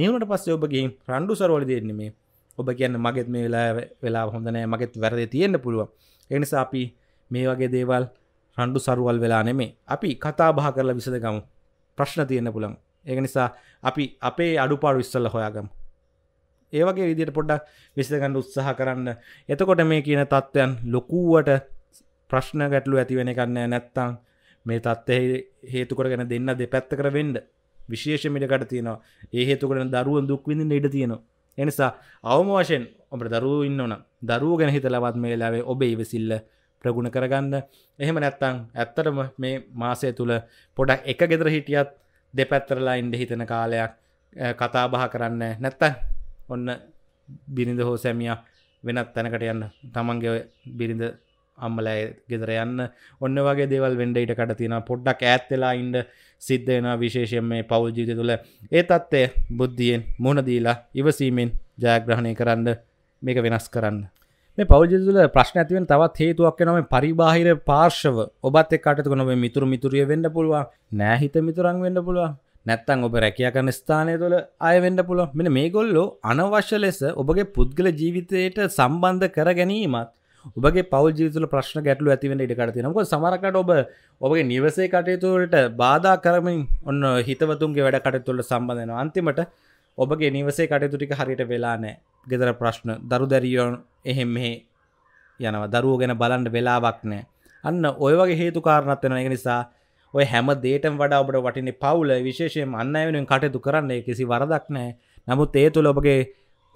Speaker 1: නිවනට පස්සේ ඔබගේ රණ්ඩු සරෝලි දෙන්නේ මේ ඔබ කියන්න මගෙත් මේ වෙලා වෙලා හොඳනෑ මගෙත් වැරදි තියෙන්න්න පුළුව එනිසා අපි මේ වගේ දේවල් රණ්ඩු සරුවල් වෙලා නෙමේ අපි කතා බහ කරලා විසදගමු ප්‍රශ්න තියෙන පුළන් ඒක නිසා අපි අපේ අඩුපාඩු ඉස්සල්ල හොයාගම් ඒවගේ විදිට පොඩ්ඩක් විසඳගන්න උත්සාහ කරන්න එතකොට මේ කියන තත්ත්වයන් ලොකුවට ප්‍රශ්න ගැටලු ඇතිවෙන කන්න නැත්තං මේ තත්ත්ය හේතුකරගෙන දෙන්න දෙපැත්ත කර වෙන්ඩ විශේෂමිටකට තියෙනවා ඒ හේතුකරන දරුවන් දුක්විඳින් ඉඩ තියෙනවා එනිසා අවම වශයෙන් ඔබට දරුව ඉන්නවන දරුව ගැන හිතලවත් මේ ලාවේ ඔබේ ඉවසිල්ල ප්‍රගුණ කරගන්න එහෙම නැත්තං ඇත්තටම මේ මාසය තුළ පොඩක් එක ගෙදර හිටියත් දෙපැත්තරලා ඉන්ඩ හිතන කාලයක් කතා බහ කරන්න නැත්ත ඔන්න බිරිඳ හෝ සැමිය වෙනත් තැනකට යන්න තමන්ගේ බිරිඳ අම්මල ගෙදර යන්න ඔන්න වගේ දේවල් වෙන්ඩ ඉට කට තින පොඩ්ඩක් ඇත්වෙලා ඉන්ඩ සිද්ධ වෙන විශේෂයෙන් මේ පවල්ජීත තුළ ඒ තත්ත්ය බුද්ධියෙන් මුණදීලා ඉවසීමෙන් ජයග්‍රහණය කරන්න මේක වෙනස් කරන්න මේ පෞද්ජතුල ප්‍රශ්න ඇතිවෙන තවත් හේතුවක් නොම පරිබාහිර පාර්ශව ඔබත් එක්කටක නොම මිතුරු මිතුරිය වෙන්න පුළුවන් නෑහිත මිතුරන් වෙන්න පුළුවන් නැත්තන් ඔබ රැකයා කරන ස්ථානය තුළ අයවෙන්න පුළුව මෙන මේ ගොල්ලෝ අනවශ්‍ය ලෙස ඔබගේ පුද්ගල ජීවිතයට සම්බන්ධ කර ගැනීමත් ඔබගේ පවල් ජීතුල ප්‍රශ්න ගැටලු ඇතිවෙන ඉඩකරතිනක සමරකට ඔබ ඔබගේ නිවසේ කටයුතුවලට බාධා කරමින් ඔන්න හිතවතුන්ගේ වැඩ කටතුොලට සම්බඳධන අන්තිමට ඔබගේ නිවසේ කටයුතුටික හරිට වෙලා නෑ ගෙදර ප්‍රශ්න දරු දැරියෝන් එහෙම මෙහෙ යනව දරුව ගැන බලන්න වෙලාවක් නෑ අන්න ඔය වගේ හේතු කාරණත් වෙන එක නිසා ඔය හැම දේටම වඩා ඔබට වටින පවුල විශේෂයෙන් අන්න වෙනුවෙන් කටයුතු කරන්නේ කිසි වරදක් නෑ නමුත් ඒ තුළ ඔබගේ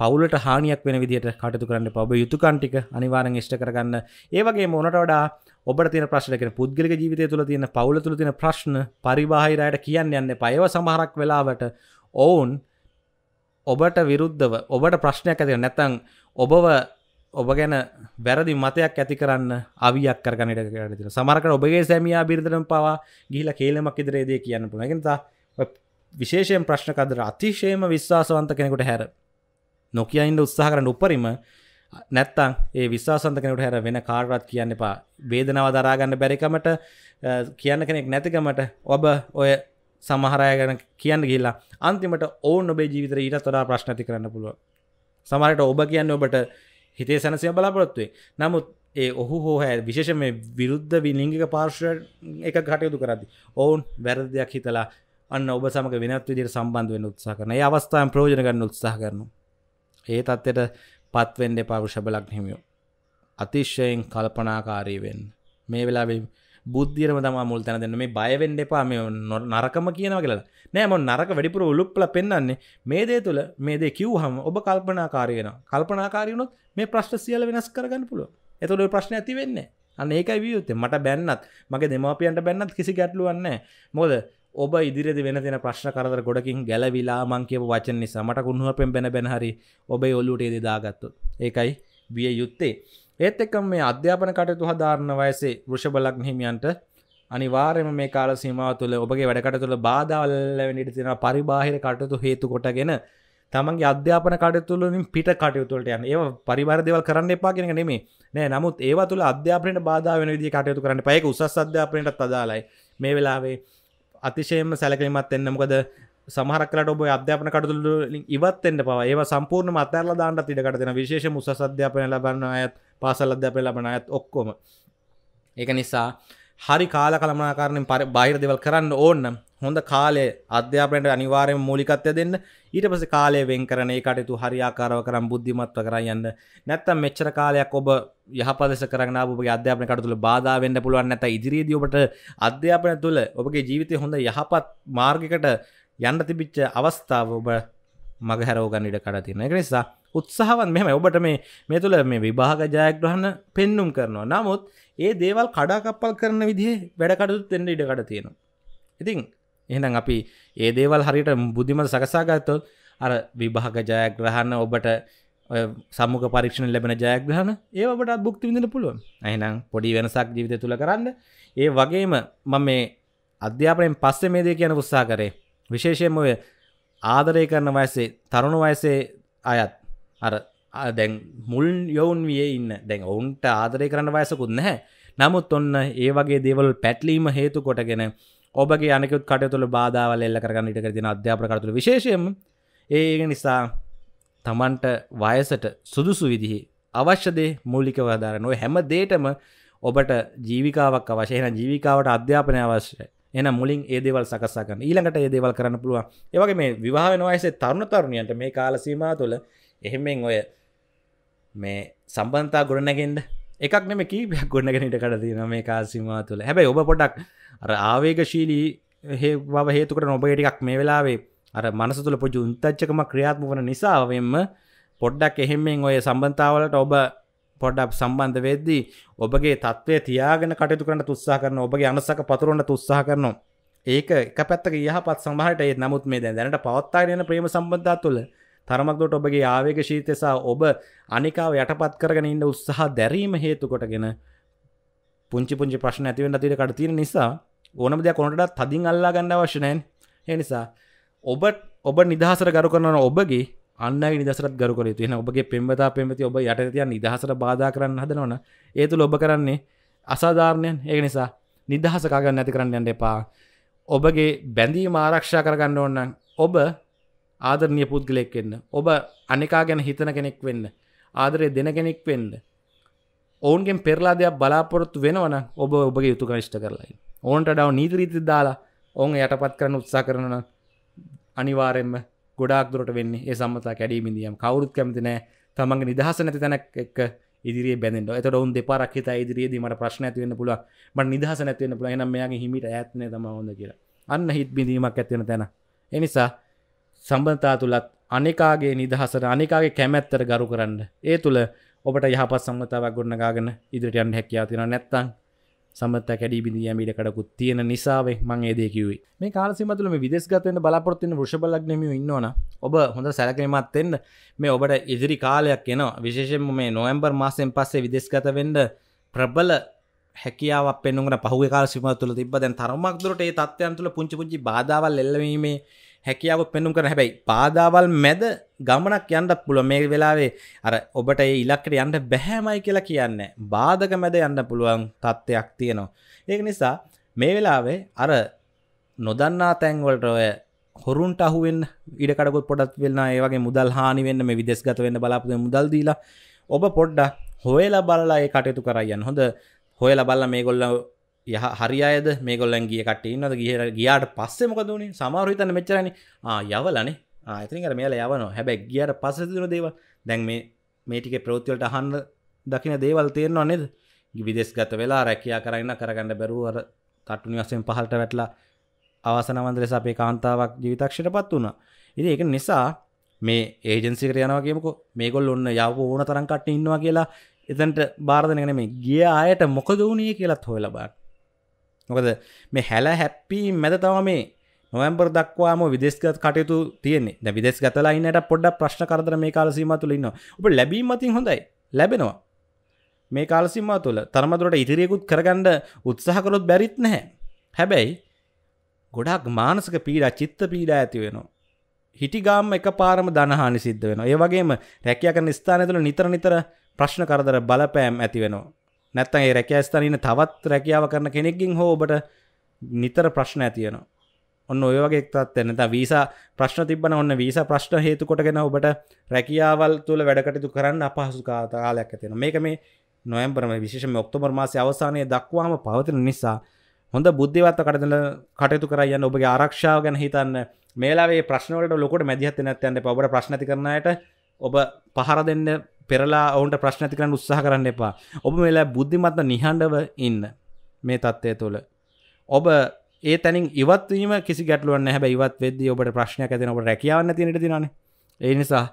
Speaker 1: පවුලට හානියක් වෙන විදිහට කටයුතු කරන්න පබ යුතුකන්ටික අනිවාරෙන් ඉෂ්ට කරගන්න ඒවගේ මොනට වඩා ඔබට තින ප්‍රශ්නකෙන පුද්ගලික ජීවිතය තුළ තියෙන පවුල තුළ තින ප්‍රශ්න පරිවාහිරයට කියන්න යන්න පයව සමහරක් වෙලාවට ඔවුන් ඔබට විරුද්ධව ඔබට ප්‍රශ්නයක් ඇතිව නැතන් ඔබව ඔබ ගැන වැරදි මතයක් ඇති කරන්න අවියක් කරගනට කරට සමරකට ඔබගේ සැමියා බිරිධරන පවා ගිහිල කේලමක් ඉදිරේදේ කියන්න පුනගෙනතා විශේෂයෙන් ප්‍රශ්න කදර අතිශයම විශ්වාසවන්ත කෙනෙකුට හැර නොකියයින්ට උත්සාහ කරන්න උපරිම නැත්තං ඒ විශ්වාසන්ත කෙනට හැර වෙන කාර්වත් කියන්න එපා බේදනව දරාගන්න බැරිකමට කියන්න කෙනෙක් නැතිකමට ඔබ ඔය සමහරය ගැන කියන්න කියලා අන්තිමට ඕන් ඔබේ ජීවිතර ඊට තොඩා ප්‍රශ්නති කරන්න පුළුව සමරට ඔබ කියන්න ඔබට හිතේ සැනසය බලාපොරොත්තුවේ නමුත් ඒ ඔහු හෝහැ විශේෂ මේ විරුද්ධ විලිංගික පාර්ශ්ව එක කටයුතු කරදි ඔවුන් වැරදයක් හිතලා අන්න ඔබ සමග වෙනත් විදිර සම්බන්ධ වෙන උත්සා කරන අවස්ථාව ප්‍රෝජන කරන්න උත්සා කරනු ඒ තත්ත්යට පත්වෙන්ඩ පාරුෂ බලක් හිමියෝ අතිශ්‍යයෙන් කල්පනාකාරීවෙන් මේ වෙලාබීම බුද්ධියරම තම මුල් තැන දෙන්න මේ බයවෙන්ඩ එපා මේ නරකම කියනව කියලා නෑම නරක වැඩිපුර උලුප්ල පෙන්න්නේ මේ දේ තුළ මේ දේ කිව් හම ඔබ කල්පනාකාරයෙන කල්පනාකාරයුණොත් මේ ප්‍රශ්ට සියල වෙනස් කරගන්න පුළ එතුළ ප්‍රශ්න ඇති වෙන්න අන්න ඒකයි වියයුත්තේ මට බැන්නත් මගේ දෙමාපියන්ට බැන්නත් කිසි ගැටලුවන්න මොද ඔබ ඉදිරිද වෙන දෙෙන ප්‍රශ්න කරදර ගොඩකින් ගැලවිලා මංකව වචන්නේ සමට කුණුව පෙන් බැන බැනහරි ඔබ ඔල්ලුට ඒදදාගත්තු ඒකයි විය යුත්තේ ඒත් එක්කම මේ අධ්‍යාපන කටයුතු හදාරන වයසේ වෘෂභ ලග්න හිමියන්ට අනිවාර්යයෙන්ම මේ කාල සීමාව තුළ ඔබගේ වැඩ කටයුතු වල බාධා වෙන්න ඉඩ තියෙනවා පරිබාහිර කටයුතු හේතු කොටගෙන තමන්ගේ අධ්‍යාපන කටයුතු වලින් පිට කටයුතු වලට යන්න. ඒව පරිබාහිර දේවල් කරන්න එපා කියන එක නෙමෙයි. නෑ නමුත් ඒවා තුළ අධ්‍යාපනයට බාධා වෙන විදිහේ කටයුතු කරන්න එපා. ඒක උසස් අධ්‍යාපනයටත් අදාළයි. මේ වෙලාවේ අතිශයෙන්ම සැලකිලිමත් වෙන්න මොකද සමහරක්ලට ඔබ අධ්‍යාපන කටතුළු ඉවත්තෙන්ට පව ඒ සම්පූර්ණ මතැරල දාන්නට තිඩකට දෙෙන විශේෂ මුස අධ්‍යාපන ලබන්න අයත් පාසල් අධ්‍යාපන ලබන අයත් ඔක්කොම ඒක නිසා හරි කාල කළමනාකාරණයෙන් පරි බාහිර දෙවල් කරන්න ඕන්න හොඳ කාලේ අධ්‍යාපනයට අනිවාර්යෙන් මූලිකත්වය දෙන්න ඊට පස්සේ කාලය වෙන් කරන ඒ කටයුතු හරියාකාරව කරන් බුද්ධිමත්ව කරන් යන්න නැත්තම් මෙච්චර කාලයක් ඔබ යහපත් ලෙස කරගෙන ආපු ඔබගේ අධ්‍යාපන කටයුතු තුළ බාධා වෙන්න පුළුවන් නැත්නම් ඉදිරියේදී ඔබට අධ්‍යාපනය තුළ ඔබගේ ජීවිතය හොඳ යහපත් මාර්ගයකට යන්න තිබිච්ච අවස්ථාව ඔබ මග හැරෝගන් ඉඩ කඩ තියන එක නිසා උත්සාහවන් මෙම ඔබට මේ මේ තුළ මේ විභාග ජයග්‍රහණ පෙන්නුම් කරනවා නමුත් ඒ දේවල් කඩාකප්පල් කරන විදිහ වැඩකටුත් එෙන්ට ඉඩ කඩ තියෙනවා ඉතින් එහෙනම් අපි ඒ දේවල් හරියට බුද්ධිමත සකසාගත්තොත් අර විභාග ජයග්‍රහණ ඔබට සම්මුක පරීක්ෂණ ලැබෙන ජයග්‍රහණ ඒ ඔබට බුක්ති විඳට පුළුවන් අහිනම් පොඩි වෙනසක් ජීවිත තුළ කරන්න ඒ වගේම මම මේ අධ්‍යාපනයෙන් පස්සේ මේ දේ කියන උත්සා කරේ විශේෂයෙන්ම ඔය ආදරය කරන වයසේ තරුණ වයසේ අයත් අර දැන් මුල් යොවුන් විය ඉන්න දැන් ඔවුන්ට ආදරය කරන්න වයසකුත් නැහැ නමුත් ඔන්න ඒ වගේ දේවල් පැටලීම හේතු කොටගෙන ඔබගේ අනෙකුත් කටයුතුල බාධාවල එල්ල කරගන්න ඉඩ කර දෙන අධ්‍යාපන කටයුතු විශේෂයෙන්ම ඒක නිසා තමන්ට වයසට සුදුසු විදිහි අවශ්‍ය දේ මූලිකව හදාරන ඔය හැම දෙයකම ඔබට ජීවිකාවක් අවශ්‍ය එහෙනම් ජීවිකාවට අධ්‍යාපනය අවශ්‍යයි එන මුලින් ඒදවල් සකසාගන්න ඊළඟට ඒදවල් කරන්න පුළුවන් ඒවගේ මේ විවාාවෙන වයසේ තරුණ තරුණියන්ට මේ කාලසීම තුළ එහෙමෙන් ඔය මේ සම්බන්තා ගොඩනැගෙන්ට එකක් නෙම කීපයක් ගොඩනගෙනට කඩතින මේ කාසිම තුළ හැබැයි ඔබ පොඩක් අර ආවේගශීලී ඒ බව හේතුකට නොබේටිකක් මේ වෙලාවේ අර මනස තුළ පුජ උන්තච්චකම ක්‍රියාත්ම වන නිසාවෙන්ම පොඩ්ඩක් එහෙමෙන් ඔය සම්බන්තාවලට ඔබ පොඩ්ඩක් සම්බන්ධ වෙද්දී ඔබගේ තත්ත්වය තියාගෙන කටයුතු කරන්න උත්සාහ කරන ඔබගේ අනුසක පතුරවන්න උත්සාහ කරනවා ඒක එක පැත්තක යහපත් සමහරට ඒත් නමුත් මේ දැන් දැනට පවත්වාගෙන යන ප්‍රේම සම්බන්ධතා තුළ තරමක් දුරට ඔබගේ ආවේග ශීතසා ඔබ අනිකාව යටපත් කරගෙන ඉන්න උත්සාහ දැරීම හේතු කොටගෙන පුංචි පුංචි ප්‍රශ්න ඇති වෙන්න තියෙන තියෙන නිසා ඕනම දෙයක් කොනටත් තදින් අල්ලා ගන්න අවශ්‍ය නැහැ ඒ නිසා ඔබ ඔබ නිදහසට ගරු කරන ඔබගේ අන්න නිදසට ගරුර තියෙන ඔබගේ පෙම්වතා පෙමති ඔබ යටතිය නිදහසට බාධා කරන්න හදනවන ඒතු ලොබ කරන්නේ අසාධාරණයන් ඒ නිසා නිදහස කාගන්න නැති කරන්න යන්න එපා ඔබගේ බැඳී මාරක්ෂා කරගන්න ඕන්නන් ඔබ ආදරණය පුද්ගලෙක් වෙන්න ඔබ අනිකා ගැන හිතන කෙනෙක් වෙන්න ආදරය දෙන කෙනෙක් වෙන්න ඔවුන්ගෙන් පෙරලා දෙයක් බලාපොරොත්තු වෙනවන ඔබ ඔබගේ යුතු කනිෂ්ට කරලයි ඕන්ට ඩව නීතරීති දාලා ඔවුන් යටපත් කරන උත්සා කරනන අනිවාරෙන්ම ගොඩක් දුරට වෙන්න ඒ සම්මතා කැඩීමිදියම් කවරුත් කැමතිනෑ තමන්ගේ නිදහස නැති තැනක් එක් ඉදිරිය බැඳට එතට ඔවන් දෙපාරක්හිත ඉදිරියේදී මට ප්‍රශ්න ඇතිවන්න පුළ මට නිදහස නැතිවන්න පුළ නම් මෙයාගේ හිමිට ඇත්න තම හොඳ කියලා අන්න හිත් බිඳීමක් ඇතිවෙන තැන එනිසා සම්බන්තා තුළත් අනෙකාගේ නිදහසට අනිකාගේ කැමැත්තර ගරු කරන්න ඒ තුළ ඔබට යහපත් සම්මතාවක් ගොන්නගාගෙන ඉදිරිටයන් හැකයා තින නැත්තන් සමත කැඩි බිඳියම ඊට කඩකුත් තියෙන නිසාවේ මං ඒ දේ කිව්වේ මේ කාල සීමතුල මේ විදේශගත වෙන්න බලාපොරොත්තු වෙන වෘෂභ ලග්නෙමියෝ ඉන්නවනම් ඔබ හොඳ සැලකිලිමත් වෙන්න මේ ඔබට ඉදිරි කාලයක් එනවා විශේෂයෙන්ම මේ නොවැම්බර් මාසයෙන් පස්සේ විදේශගත වෙන්න ප්‍රබල හැකියාවක් පෙන්නුන පහුවේ කාල සීමාව තුළ තිබ්බ දැන් තරමක් දුරට ඒ තත්ත්වයන් තුළ පුංචි පුංචි බාධාවල් එල්ලවීමේ හැකියාව පෙන්නුම් කර හැබැයි පාදාවල් මැද ගමනක් යන්නත් පුළුව මේ වෙලාවේ අර ඔබට ඒ ඉලක්කට යන්න බැහැමයි කියලා කියන්න බාධක මැද යන්න පුළුවන් තත්ත්වයක් තියෙනවා ඒක නිසා මේ වෙලාවේ අර නොදන්නා තැන්වලට ඔය හොරුන්ට අහුවෙන් ඉඩකඩකුත් පොඩත් වෙන්න ඒ වගේ මුදල් හානි වෙන්න මේ විදේශගත වෙන්න බලාපොරොත්තු මුදල් දීලා ඔබ පොඩ්ඩක් හොයලා බලලා ඒ කටයුතු කරයන් හොඳ හොයලා බලලා මේගොල්ලෝ යහ හරි අයද මේ ගොල්ලන් ගිය කට ඉන්නද ගිහර ගියාට පස්සෙමකදුණේ සමාරහිතන්න මෙච්චරන යවලනේ ආතතින් කර මේලා යවන හැබැයි ගියට පස්සතින දේව දැන් මේ මේටික ප්‍රෝතිවලට අහන්න දකින දේවල් තේරනවා නෙද විදෙස් ගත වෙලා රැකයා කරන්න කරගන්න බැරුවර තට්ටුනි වසෙන් පහලට වැටලා අවසනවන්දර සපේ කාන්තාවක් ජීවිතක්ෂයට පත් වුණා ඉති එක නිසා මේ ඒජන්සිකර යනවාගේමක මේගොල් ඔන්න යව ඕන තරන් කට්ට ඉන්නවා කියලා එතන්ට බාර්ධනගෙන මේ ගිය අයට මොකද වුණේ කියලත් හොයලබට මොකද මේ හැල හැප්පී මැද තව මේ නොවම්බර් දක්වාම විදෙස්ගත් කටයුතු තියන්නේ ද විදෙස් ගතලා ඉන්නට පොඩ්ඩ ප්‍රශ්න කරදර මේ කාලසීම තුළඉන්න ඔබ ලැබීමතින් හොඳයි ලැබෙනවා මේ කාලසිම තුළ තරමදුරට ඉතිරියකුත් කරගණ්ඩ උත්සාහකරොත් බැරිත් නැහැ හැබැයි ගොඩක් මානසක පීඩා චිත්ත පීඩා ඇති වෙනවා. හිටිගාම් එක පාරම දනහානි සිද්ධ වෙනවා. ඒ වගේම රැකියා කරන ස්ථානය තුළ නිතර නිතර ප්‍රශ්න කරදර බලපෑම් ඇති වෙනවා. නැත්තන් ඒ රැකෑස්තරන්න තවත් රැකියාව කරන කෙනෙක්ගින් හෝබට නිතර ප්‍රශ්න ඇතියනවා ඔන්න ඔයවගේ එක්තත් එනත වීසා ප්‍රශ්න තිබන ඔන්න වීස ප්‍රශ්න හේතුකොටගෙන ඔබට රැකියාවල් තුළ වැඩකටතු කරන්න අපහසුකාතාලයක් ඇතිෙන මේක මේ නොයම්බරම විශෂම ඔක්තොමර් මාසය අවසානය දක්වාම පවතින නිසා හොඳ බුද්ධිවත්ත කටදල කටයුතු කරයන්න ඔබගේ ආරක්ෂාව ගැන හිතන්න මේලාේ ප්‍රශ්නවලට ලොකට මැදිහත් නැත්තන්න පබට ප්‍රශ්නති කරනයට ඔබ පහර දෙන්න පෙරලා ඔවුන්ට ප්‍රශ්න ඇති කරන්න උත්සාහ කරන්න එපා ඔබ වෙලා බුද්ධිමත්ත නිහඬව ඉන්න මේ තත්ත්වය තුළ ඔබ ඒ තැනින් ඉවත්වීම කිසි ගැටලුවන්න හැබ ඉවත් වෙද්දී ඔබට ප්‍රශ්නයක් ඇතින ඔබ රැකියාවන්න තිනට දිනන ඒ නිසා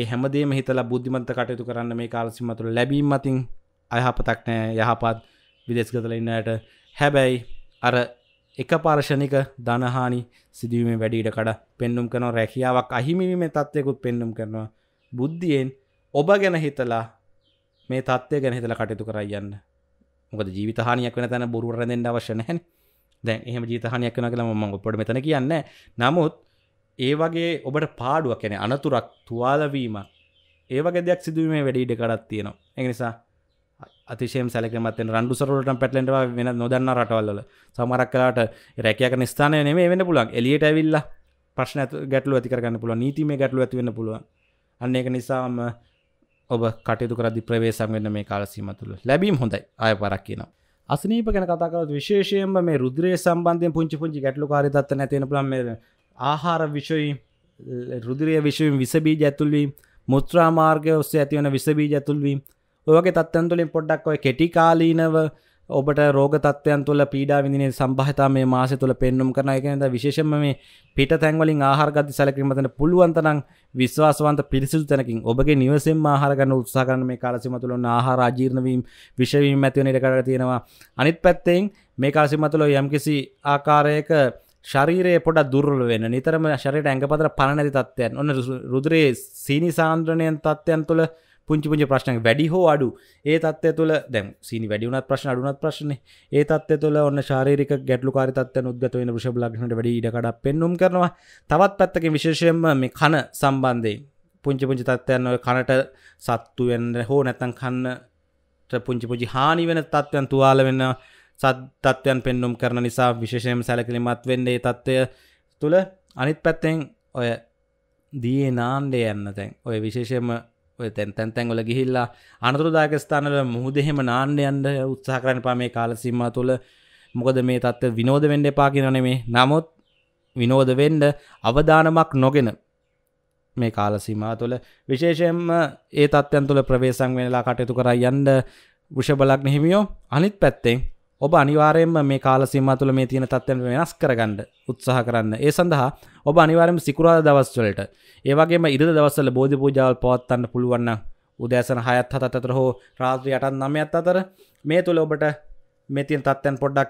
Speaker 1: ඒ හැමදේ හිතලා බුද්ධිමන්ත කටයුතු කරන්න මේ කාලසිමතුළ ලැබීම මතින් අයහපතක් නෑ යහපත් විදෙස්ගතල ඉන්නයට හැබැයි අර එක පාර්ශණික ධනහානි සිදුවීම වැඩීට කඩ පෙන්නුම් කනෝ රැකියාවක් අහිමිවීම තත්වයකුත් පෙන්නුම් කරනවා බුද්ධියෙන් ඔබ ගැන හිතලා මේ තත්වය ගැන හිතලා කටයුතු කරයන්න මොකද ජීවිතහානියක් වෙන තැන බොරු රැඳෙන්න අවශ්‍ය නැහැ දැන් එහෙම ජීවිතහානියක් වෙනවා කියලා මම ඔබට මෙතන කියන්නේ නමුත් ඒ වගේ ඔබට පාඩුවක් කියන්නේ අනතුරක් තුවාලවීමක් ඒ වගේ දෙයක් සිදුවීමේ වැඩි ඉඩ කඩක් තියෙනවා. ඒ නිසා අතිශයම සැලකිලිමත් වෙන රණ්ඩු සරවලට පැටලෙන්නවා වෙන නොදන්නා රටවල් වල. සමහරක් කලාට රැකියා කරන ස්ථානය නෙමෙයි වෙන්න පුළුවන්. එළියට ඇවිල්ලා ප්‍රශ්න ගැටලු ඇති කරගන්න පුළුවන්. නීතිමය ගැටලු ඇති වෙන්න පුළුවන්. අන්න ඒක නිසාම ඔබ කටයුතු කරදි ප්‍රවේශම් වෙන්න මේ කාලසීම තුළ ලැබීම් හොඳයි අය පරක් කියනවා. අසනීප ගැන කතා කරොත් විශේෂයෙන්ම මේ රුධිරය සම්බන්ධයෙන් පුංචි පුංචි ගැටලු කාරිතත්ත නැතින පුළුවන් මේ ආහාර විෂයි රුධිරය විෂයෙන් විසබීජ ඇතුල්වීම මුත්‍රා මාර්ගය ඔස්සේ ඇතිවන විසබීජ ඇතුල්වීම ඔයගේ තත්තන් තුළින් පොඩ්ඩක් ඔය කෙටිකාලීනව ඔබට රෝග තත්වයන් තුළ පීඩා විඳින සම්භාවිතා මේ මාසය තුළ පෙන්නුම් කරන එක නේද විශේෂයෙන්ම මේ පිට තැන්වලින් ආහාර ගති සැලකීම තැන පුළුවන් තරම් විශ්වාසවන්ත පිරිසිදු තැනකින් ඔබගේ නිවසේම ආහාර ගන්න උත්සාහ කරන මේ කාල සීමාව තුළ ආහාර අජීර්ණ වීම විෂ වීම ඇති වෙන ඉඩකඩ තියෙනවා අනිත් පැත්තෙන් මේ කාල සීමාව තුළ යම්කිසි ආකාරයක ශරීරයේ පොඩ දුර්වල වෙන නිතරම ශරීරයට ඇඟපතර පණ නැති තත්ත්වයන් ඔන්න රුධිරයේ සීනි සාන්ද්‍රණයන් තත්ත්වයන් තුළ පුංචි පුංචි ප්‍රශ්න වැඩි හෝ අඩු ඒ තත්ය තුළ දැම් සීනි වැඩිුනත් ප්‍රශ්න අඩුනත් ප්‍රශ්න ඒ තත්ය තුළ ඔන්න ශාරික ගැටලු කාරිතත්ය උද්ගත වෙන ෘෂ ලක්ෂණට වැඩි ඉඩකඩ පෙන්නුම් කරනවා තවත් පැත්තක විශේෂයෙන්ම මේ කන සම්බන්ධයෙන් පුංචි පුංචි තත්ත්යන්න කනට සත්තු වෙන්න හෝ නැතන් කන්න පුංචි පුජි හානි වෙන තත්ත්වයන් තුවාල වෙන්න සත්ත්වයන් පෙන්නුම් කරන නිසා විශේෂයම සැලකිලිමත් වෙන්නේ තත්ත්වය තුළ අනිත් පැත්තෙන් ඔය දිය නාන්ඩය යන්නතැන් ඔය විශේෂයම ඔය තැන් තැන් තැන්වල ගිහිල්ලා අනතුරුදායක ස්ථානල මුහුදෙහෙම නාන්න යන්න උත්සාහ කරන්න එපා මේ කාල සීමාව තුළ මොකද මේ තත්ත්ව විනෝද වෙන්න එපා කියන නෙමේ නමුත් විනෝද වෙන්න අවදානමක් නොගෙන මේ කාල සීමාව තුළ විශේෂයෙන්ම ඒ තත්ත්වයන් තුළ ප්‍රවේශම් වෙනලා කටයුතු කරා යන්න වෘෂබලග්න හිමියෝ අනිත් පැත්තෙන් ඔබ අනිවාරයෙන්ම මේ කාල සීම තුළ මේ තියෙන තත්ත්වයන් වෙනස් කරගන්න උත්සාහ කරන්න. ඒ සඳහා ඔබ අනිවාර්යයෙන්ම සිකුරාදා දවස්වලට ඒ වගේම ඉරිදා දවස්වල බෝධි පූජාවල් පවත්වන්න පුළුවන් නම් උදෑසන 6ත් 7ත් අතර හෝ රාත්‍රී 8ත් 9ත් අතර මේ තුළ ඔබට මේ තියෙන තත්ත්වයන් පොඩ්ඩක්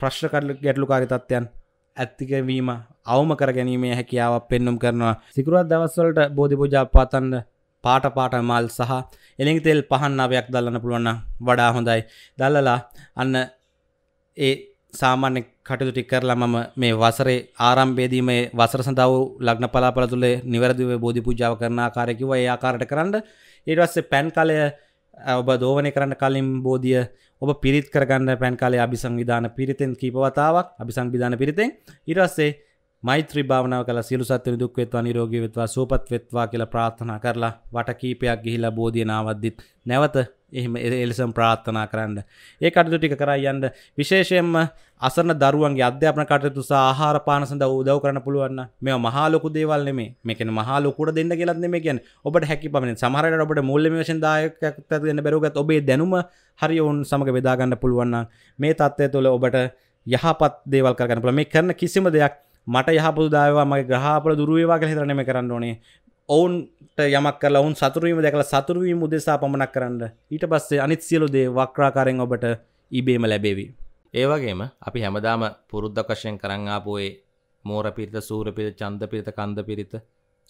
Speaker 1: ප්‍රශ්න කරලු ගැටලුකාරී තත්ත්වයන් ඇත්තිකවීම අවම කර ගැනීමේ හැකියාවක් පෙන්නුම් කරනවා සිකුරාදා දවස්වලට බෝධි පූජා පවත්වන්න පාට පාට මල් සහ එළින් තෙල් පහන් අවයක් දල්ලන්න පුළුවන්න වඩා හොඳයි දල්ලලා අන්න ඒ සාමාන්‍ය කටයුතු ටික කරලා මම මේ වසරේ ආරම්භයේදී මේ වසර සඳහා වූ ලග්න පලාපල තුලේ නිවැරදිව බෝධි පූජාව කරන ආකාරය කිව්වා ඒ ආකාරයට කරන්න ඊට පස්සේ පැන් කලය ඔබ දෝවනය කරන්න කලින් බෝධිය ඔබ පිරිත් කරගන්න පැන් කාලේ අභිසංවිධාන පිරිතෙන් කීප වතාවක් අභිසංවිධාන පිරිතෙන් ඊට පස්සේ මෛත්‍රී භාවනාව කළ සියලු සත්ත්වයන් දුක් වෙත්වා නිරෝගී වෙත්වා සුවපත් වෙත්වා කියලා ප්‍රාර්ථනා කරලා වට කීපයක් ගිහිලා බෝධිය නාවද්දිත් නැවත එහෙම එලෙසම ප්‍රාර්ථනා කරන්න. ඒ කටයුතු ටික කරා යන්න විශේෂයෙන්ම අසරණ දරුවන්ගේ අධ්‍යාපන කටයුතු සහ ආහාර පාන සඳහා උදව් කරන්න පුළුවන් නම් මේවා මහා ලොකු දේවල් නෙමෙයි. මේ කියන්නේ මහා ලොකුට දෙන්න කියලාත් නෙමෙයි කියන්නේ. ඔබට හැකි පමණින් සමහර වෙලාවට ඔබට මූල්‍යමය වශයෙන් දායකයක් දෙන්න බැරුවගත් ඔබේ දැනුම හරිය උන් සමග බෙදා ගන්න පුළුවන් නම් මේ தත්ත්වය තුළ ඔබට යහපත් දේවල් කරගන්න පුළුවන්. මේ කරන කිසිම දෙයක් මට යහපුදු දාවා මගේ ග්‍රහපල දුරුවවා හිතරණය කරන්න ඕනේ ඔවුන්ට යමක් ලවුන් සතුරීම දැකළ සතුරුවීම උදෙසා පමණක් කරන්න ඊට පස්සේ අනිත් සියලු දේ වක්්‍රාකාරෙන් ඔබට ඉබේම ලැබේවි. ඒවගේම අපි හැමදාම පුරුද්ධකශයෙන් කරංආපුයේ මෝර පිරිත සූර පිරිත චන්ද පිරිත කන්ද පිරිත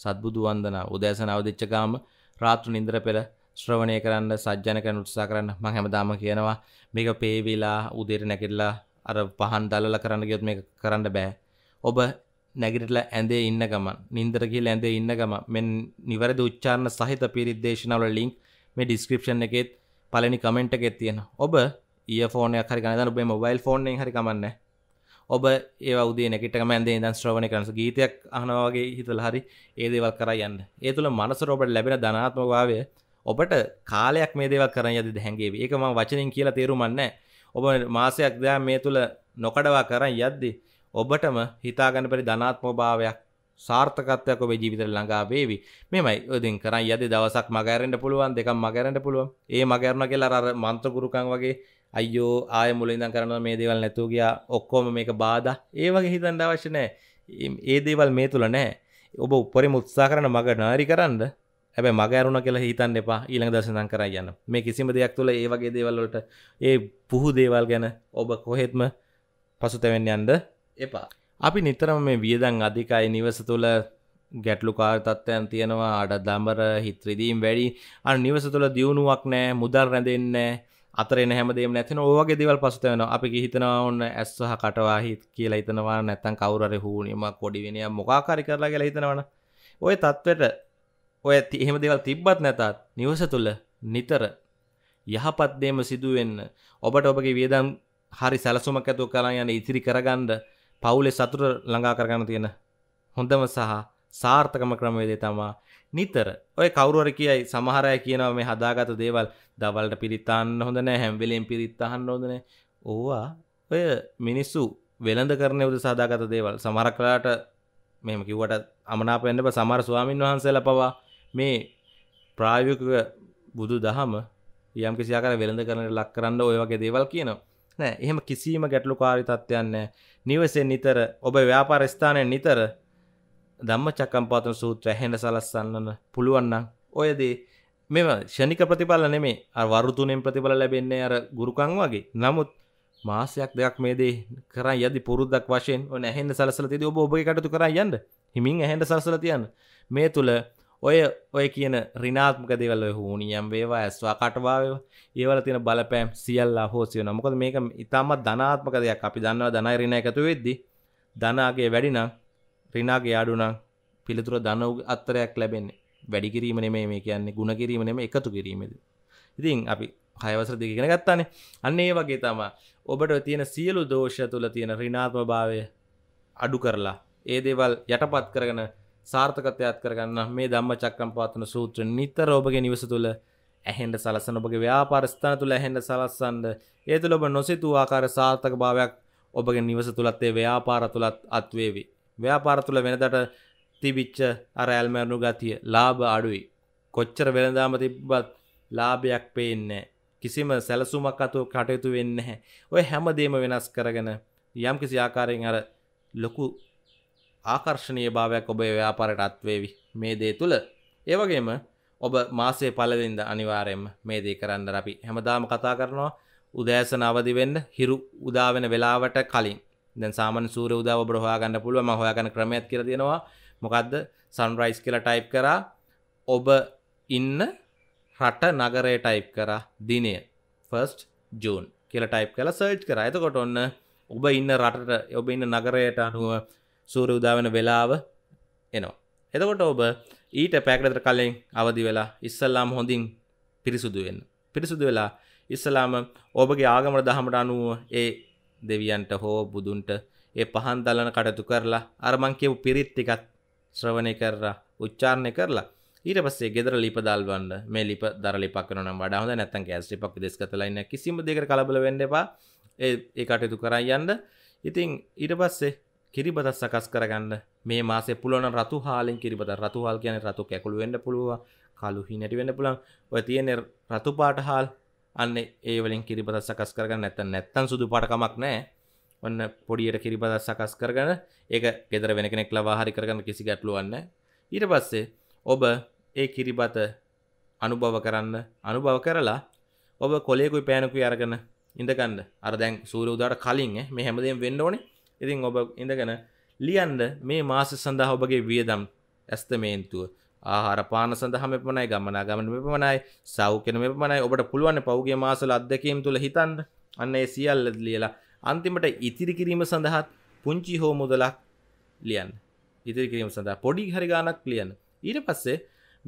Speaker 1: සත්බුදු වන්දන උදෑසන අවදිච්චකාම රාත්‍රු නින්දර පෙළ ශ්‍රවණය කරන්න සජ්ජන කරන උත්සා කරන්න මං හැමදාම කියනවා මේක පේවිලා උදේර නැකිල්ලා අර පහන් දල්ල කරන්න ගයොත් මේ කරන්න බෑ ඔබ නැගිටලා ඇඳේ ඉන්න ගමන් නින්දර කියලා ඇඳේ ඉන්න ගම මෙන් නිවැරදි උච්චාරණ සහිත පිරිත් දේශනාවල ලින්ක් මේ ඩිස්ක්‍රිප්ෂන් එකෙත් පළවෙනි කමෙන්ට් එකේ තියෙන. ඔබ ඊයර්ෆෝන් එකක් හරි ගන්න දාලා ඔබේ මොබයිල් ෆෝන් එකෙන් හරි කමන්නේ. ඔබ ඒ උදේ නැගිටකම ඇඳේ ඉඳන් ශ්‍රවණය කරනස ගීතයක් අහනවා වගේ හිතලා හරි ඒ දේවල් කරා යන්න. ඒ තුල මනසට ඔබට ලැබෙන ධනාත්මක භාවය ඔබට කාලයක් මේ දේවල් කරන්න යද්දි හැංගේවි. ඒක මම වචනෙන් කියලා තේරුම් ගන්නෑ. ඔබ මාසයක් දා මේ තුල නොකඩවා කරන් යද්දී ඔබටම හිතාගන්න පරි ධනාත්මභාවයක් සාර්ථකත්වයක් ඔබේ ජීවිතය ළඟා වේවි. මෙමයි ඔදින් කරන් යද දවසක් මගහැරෙන්න පුළුවන් දෙකක් මගහැරෙන්න පුළුවන්. ඒ මගහැරන කියලා අර මන්ත්‍ර ගුරුකම් වගේ අයියෝ ආයෙ මුල ඉඳන් කරනවා මේ දේවල් නැතුව ගියා. ඔක්කොම මේක බාධා. ඒ වගේ හිතන්න අවශ්‍ය නැහැ. ඒ දේවල් මේ තුල නැහැ. ඔබ උපරිම උත්සාහ කරන මග නාරි කරන්න හැබැයි මග ඇරුණ කියලා හිතන්න එපා ඊළඟ දවසේ ඉඳන් කරා යන්න. මේ කිසිම දෙයක් තුළ ඒ වගේ දේවල් වලට ඒ පුහු දේවල් ගැන ඔබ කොහෙත්ම පසුතැවෙන්න යන්න එපා අපි නිතරම මේ වියදන් අධිකයි නිවස තුළ ගැටලුකාර තත්ත්වයන් තියෙනවා අඩ දම්බර හිත්‍රදීම් වැඩි අන් නිවස තුළ දියුණුවක් නෑ මුදල් රැඳෙන්න අතර හැමදේම නැතින ඕගේ දෙවල් පසුතයන අපි හිතනවා ඔන්න ඇස්සහ කටවාහිත් කියලා හිතනවා නැත්තන් කවුරර හූනීම කොඩිවිනය මොකාකාරි කරලා කියලා හිතනවන ඔය තත්වට ඔය එහෙම දෙවල් තිබ්බත් නැතත් නිවස තුළ නිතර යහපත්දේම සිදුවෙන්න ඔබට ඔබගේ වියදම් හරි සැලසුමක් ඇතු කරන්න යන ඉතිරි කරගන්ඩ පවුලේ සතුර ළඟා කරගන්න තියෙන හොඳම සහ සාර්ථකම ක්‍රමවේදය තමා නිතර ඔය කවුරුවර කියයි සමහරය කියනව මේ හදාගත දේවල් දවල්ට පිරිත්තාන්න හොඳ නෑ හැම්වෙලෙන් පිරිත්තහන්න හොදන ඕවා ඔය මිනිස්සු වෙළඳ කරන උද සදාගත දේවල් සමහර කලාට මෙම කිව්වට අමනාපෙන්ඩප සමර ස්වාමීන් වහන්සේල පවා මේ ප්‍රායෝක බුදු දහම යම් කිසියාකර වෙළඳ කරන ලක් කරන්න ඔය වගේ දේවල් කියනවා නෑ එහෙම කිසිීම ගැටලු කාරි තත්වයන්නේ නිවසෙන් නිතර ඔබ ව්‍යාපාර ස්ථානයෙන් නිතර ධම්මචක්කම්පවත්තන සූත්‍රය හෙන්න සලස්සන්න පුළුවන් නම් ඔය දේ මෙම ෂණික ප්‍රතිඵල නෙමේ අර වරු තුනෙන් ප්‍රතිඵල ලැබෙන්නේ අර ගුරුකම් වගේ. නමුත් මාසයක් දෙකක් මේ දේ කරන් යදි පුරුද්දක් වශයෙන් ඔන්න ඇහෙන්න සලසලා තියදී ඔබ ඔබගේ කටයුතු කරන් යන්න. හිමින් ඇහෙන්න සලසලා තියන්න. මේ තුල ඔය ඔය කියන රිනාත්මක දෙවල හූනියම් වේවා ඇස්වා කටවාාව ඒවල තින බලපෑම් සියල්ලා හෝසියන මොකද මේක ඉතාමත් ධනාත්මක දෙයක් අපි දන්නවා ධනයි රිණ එකතු වෙද්දි ධනාගේ වැඩිනම් රිනාගේ අඩුනම් පිළිතුර දනව අත්තරයක් ලැබෙන්නේ වැඩිකිරීම නෙමේ මේ කියන්නේ ගුණ කිරීම නෙම එකතු කිරීමද ඉතින් අපි හයවසර දෙගෙන ගත්තානේ අන්න ඒ වගේ තමා ඔබට තියෙන සියලු දෝෂ තුළ තියෙන රිනාත්ම භාවය අඩු කරලා ඒ දේවල් යටපත් කරගෙන සාර්ථකතයත් කරගන්න මේ ධම්ම චක්‍රම් පාතන සූත්‍ර නිතර ඔබගේ නිවස තුළ ඇහෙන්ට සලසන ඔබගේ ව්‍යාපාරස්ථාන තුළ ඇහෙන්ට සලස්සන්ඩ ඒ තුළ ඔබ නොසිතු ආකාර සාර්ථක භාවයක් ඔබගේ නිවස තුළත්තේ ව්‍යාපාර තුළත් අත්වේවි. ව්‍යාපාර තුළ වෙනදට තිබිච්ච අරඇල්මැරණු ගතිය ලාභ අඩුයි. කොච්චර වෙළදාම තිබ්බත් ලාභයක් පේන්නේ. කිසිම සැලසුමක් අතුව කටයුතු වෙන්න හැ. ඔය හැමදේම වෙනස් කරගෙන යම් කිසි ආකාරයෙන් අර ලොකු ආකර්ශණය භාවයක් ඔබේ ව්‍යාපාරයට අත්වේවි මේ දේ තුළ ඒවගේම ඔබ මාසේ පලදින්ද අනිවාරයෙන් මේ දේ කරන්න අපි හැමදාම කතා කරනවා උදෑසන අවදිවෙන්න හිරු උදාවෙන වෙලාවට කලින් දැන් සාමන සූර උදාව බ්‍රහයාගන්න පුළුව මහොයාගන ක්‍රමයක් කර තියෙනවා මොකක්ද සන්රයිස් කියලා ටයිප් කරා ඔබ ඉන්න රට නගරය ටයිප් කරා දිනය ෆස්ට් ජූන් කියලා ටයිප් කලා සර්ච් කර එතකොට ඔන්න ඔබ ඉන්න රටට ඔබ ඉන්න නගරයට අනුව සූර උදාවන වෙලාව එනවා. එතකොට ඔබ ඊට පැකටතර කලෙන් අවදි වෙලා ඉස්සල්ලාම හොඳින් පිරිසුදුවෙන්. පිරිසුදු වෙලා ඉස්සලාම ඔබගේ ආගමට දහමට අනුව ඒ දෙවියන්ට හෝ බුදුන්ට ඒ පහන් දලන කටතු කරලා අරමං කියව් පිරිත්තිකත් ශ්‍රවණය කරලා උච්චාරණය කරලා ඊට පස්සේ ගෙදර ලිප දල්වන්න මේ ලිප දර ලිපක්න වඩා හොඳ නැත්තන් ඇස්ටි පක් දෙස්කතලයින්න කිසිම දෙක කලබල වෙන්න එපා ඒ කටයුතු කරයි යන්න ඉතින් ඊට පස්සේ කිරිබදත් සකස් කරගන්න මේ මාසේ පුළුවන් රතු හාලෙන් කිරිබත රතු හාල් කියන්නේ රතු කැකුළු වෙන්න පුළුවන් කළු හිණටි වෙන්න පුළුවන් ඔය තියෙන රතු පාට හාල් අන්න ඒ වලින් කිරිබත සකස් කරගන්න නැත්නම් නැත්නම් සුදු පාට කමක් නැහැ ඔන්න පොඩියට කිරිබත සකස් කරගෙන ඒක ගෙදර වෙන කෙනෙක් ලවා හරි කරගන්න කිසි ගැටලුවක් නැහැ ඊට පස්සේ ඔබ ඒ කිරිබත අනුභව කරන්න අනුභව කරලා ඔබ කොලේකුයි පෑනකුයි අරගෙන ඉඳගන්න අර දැන් සූර්ය උදාට කලින් මේ හැමදේම වෙන්න ඕනේ ඉතින් ඔබ ඉඳගෙන ලියන්ද මේ මාස සඳහා ඔබගේ වියදම් ඇස්තමේන්තුව ආහාර පාන සඳහම එපමණයි ගමනා ගමන මෙපමණයි සෞඛ්‍යන මෙපමණයි ඔබට පුළුවන් පෞගේ මාසල අත්දැකීම් තුළ හිතන්න අන්න ඒ සියල්ල ලියලා අන්තිමට ඉතිරි කිරීම සඳහාත් පුංචි හෝ මුදලක් ලියන් ඉතිරි කිරීම සඳහා පොඩි හරි ගානක් ලියන්න ඊට පස්සේ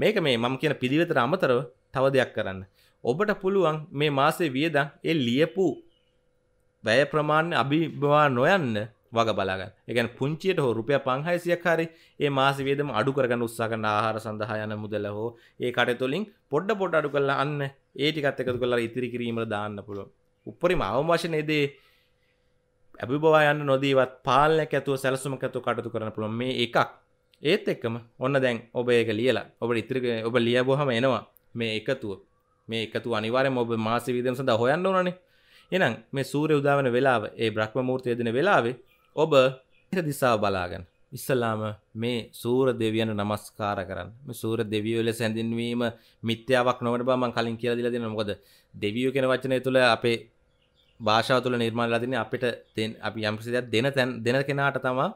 Speaker 1: මේක මේ මම කියන පිළිවෙතට අමතරව තව දෙයක් කරන්න ඔබට පුළුවන් මේ මාසේ වියදම් ඒ ලියපු වැය ප්‍රමාණය අභිබවා නොයන්න වග බලාගන්න එකන පුංචියට හෝ රුපය පංහයිසියක් හරි ඒ මාසවේදම අඩු කරගන්න උත්සාකන්න ආහාර සඳහා යන මුදල හෝ ඒ කටතුලින් පොඩ්ඩ පොඩ් අඩු කරලා අන්න ඒටිකත් එකතු කරලා ඉතිරි කිරීම දාන්න පුළුව උපරිම අවමශන එදේ ඇබිබවායන්න නොදීවත් පාලනයක් ඇතුව සැලසුම ඇතු කටතු කරන පුළොන් මේ එකක් ඒත් එක්කම ඔන්න දැන් ඔබ ඒක ලියලා ඔබ ඉතිරික ඔබ ලියබොහම එනවා මේ එකතුව මේ එකතු අනිවාරෙන් ඔබ මාසවිදම සඳ හොයන්න ඕනනේ එනම් මේ සූරය උදාවන වෙලාව ඒ බ්‍රහ්ම මූර්තය දෙන වෙලාවේ ඔබ දිසා බලාගන්න ඉස්සල්ලාම මේ සූර දෙවියන නමස්කාර කරන්න සූර දෙවියෝ ලෙස හැඳින්වීම මිත්‍යාවක් නොවට බමන් කලින් කියලා දිලා දෙන මොකද දෙවියෝ කෙන වචනය තුළ අපේ භාෂාව තුළ නිර්මාණලාදින අපිට තෙන් අපි යම්සිදයක් දෙන තැන් දෙන කෙනාට තමා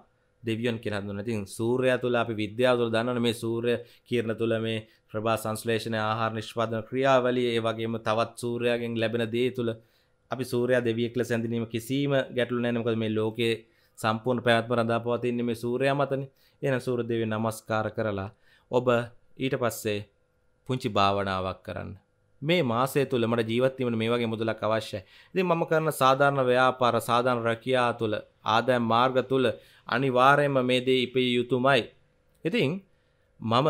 Speaker 1: දෙවියන් කෙනදුන්න තින් සූරය තුළ අපි විද්‍යාව තුළ දන්නන මේ සූරය කියරණ තුළ මේ ප්‍රභා සංස්ලේෂණ ආහාර නිෂ්පාදන ක්‍රියාවලිය ඒ වගේම තවත් සූරයාගෙන් ලැබෙන දේ තුළ අපි සූරයා දෙවියෙක්ල සැඳනීම කිසිීම ගැටලු නෑනකද මේ ලෝකයේ සම්පූර්ණ පැවැත්ම රඳා පවතින්නේ මේ සූර්යයා මතනේ. එහෙනම් සූර්ය දේවී නමස්කාර කරලා ඔබ ඊට පස්සේ පුංචි භාවනාවක් කරන්න. මේ මාසය තුල මට ජීවත් වීමට මේ වගේ මුදලක් අවශ්‍යයි. ඉතින් මම කරන සාධාරණ ව්‍යාපාර සාධාරණ රැකියාව තුල ආදායම් මාර්ග තුල අනිවාර්යයෙන්ම මේ දේ ඉපිය යුතුමයි. ඉතින් මම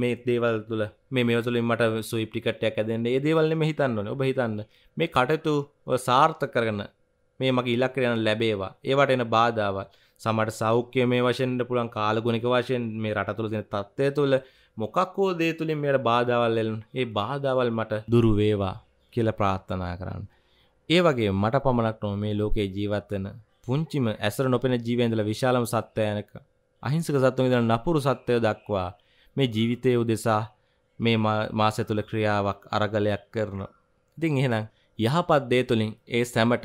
Speaker 1: මේ දේවල් තුළ මේ මේ තුළින් මට සුයිප්ටිකට්ටයක් ඇදන්න ඒ දේවල්න හිතන්න ඔබ හිතන්න මේ කටයුතු සාර්ථ කරගන්න මේ මගේ ඉලක්කයට යන ලැබේවා. ඒවට එන බාධාවල් සමහරට සෞඛ්‍ය මේ වශයෙන් ඉන්න පුළුවන් කාලගුණික වශයෙන් මේ රට තුළ තියෙන තත්ත්වය තුළ මොකක් හෝ දේ තුලින් මෙයට බාධාවල් එන ඒ බාධාවල් මට දුරු වේවා කියලා ප්‍රාර්ථනා කරන්න. ඒ වගේ මට පමණක් නොව මේ ලෝකේ ජීවත් වෙන පුංචිම ඇසර නොපෙන ජීවය ඉඳලා විශාලම සත්ත්වයනක අහිංසක සත්ත්වයන් ඉඳලා නපුරු සත්ත්වය දක්වා මේ ජීවිතයේ උදෙසා මේ මාසය තුළ ක්‍රියාවක් අරගලයක් කරන. ඉතින් එහෙනම් යහපත් දේ තුලින් ඒ සැමට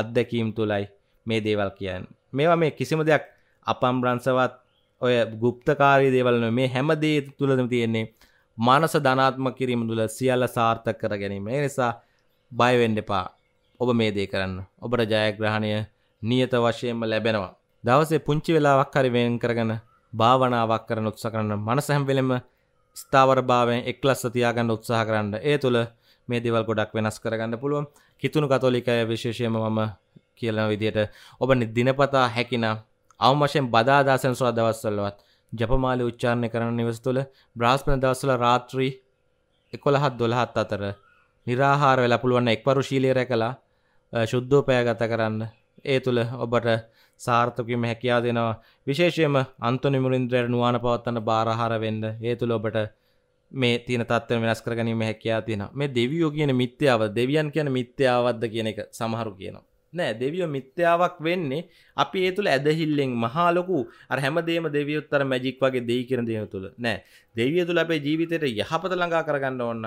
Speaker 1: අත්දැකීම් තුළයි මේ දේවල් කියන්න මේවා මේ කිසිම දෙයක් අපම් බ්‍රන්සවත් ඔය ගුප්තකාරී දේවල්න මේ හැමදේ තුළදම තියෙන්නේ මනස ධනාත්ම කිරීම තුළ සියල්ල සාර්ථක කර ගැනීම ඒ නිසා බයවෙන්න එපා ඔබ මේ දේ කරන්න ඔබට ජයග්‍රහණය නියත වශයෙන්ම ලැබෙනවා දවසේ පුංචි වෙලාවක් හරි වෙන් කරගෙන භාවනාවක් කරන උත්සාහ කරන්න මනස හැම වෙලෙම ස්ථාවර භාවයෙන් එක්ලස්ස තියාගන්න උත්සාහ කරන්න ඒ තුළ මේ දෙවල් ගොඩක් වෙනස් කරගන්න පුළුවන් කිතුුණු කතෝලිකය විශේෂයම මම කියන විදියට ඔබ දිනපතා හැකින අවමශයෙන් බදාදාසන සොල දවස්සල්ලවත් ජපමාලි උච්චාරණය කරන නිවස් තුළ බ්‍රාස්පන දවස්සල රාත්‍රී එකොළහත් දොළහත් අතර නිරාහාර වෙලා පුළුවන්න එක්වරු ශීලීරය කලා ශුද්ධෝපය ගත කරන්න ඒ තුළ ඔබට සාර්ථකම හැකයා දෙනවා විශේෂයම අන්තුනිමුරින්ද්‍රයට නුවන පවත්තන්න බාරහාර වෙන්න ඒ තුළ ඔබට මේ තින තත්ව වෙනස් කරගනීම හැකයා තියෙන මේ දෙවියෝ කියන මිත්‍යාව දෙවියන් කියන මිත්‍යාවද්ද කියන එක සමහරු කියනවා නෑ දෙවියෝ මිත්‍යාවක් වෙන්නේ අපි ඒ තුළ ඇදහිල්ලෙන් මහාලොකු අර හැමදේම දෙවියොත්තර මැජික් වගේ දෙයි කරන දෙය තුළ නෑ දෙවිය තුළ අපේ ජීවිතයට යහපත ළඟා කරගන්න ඕන්න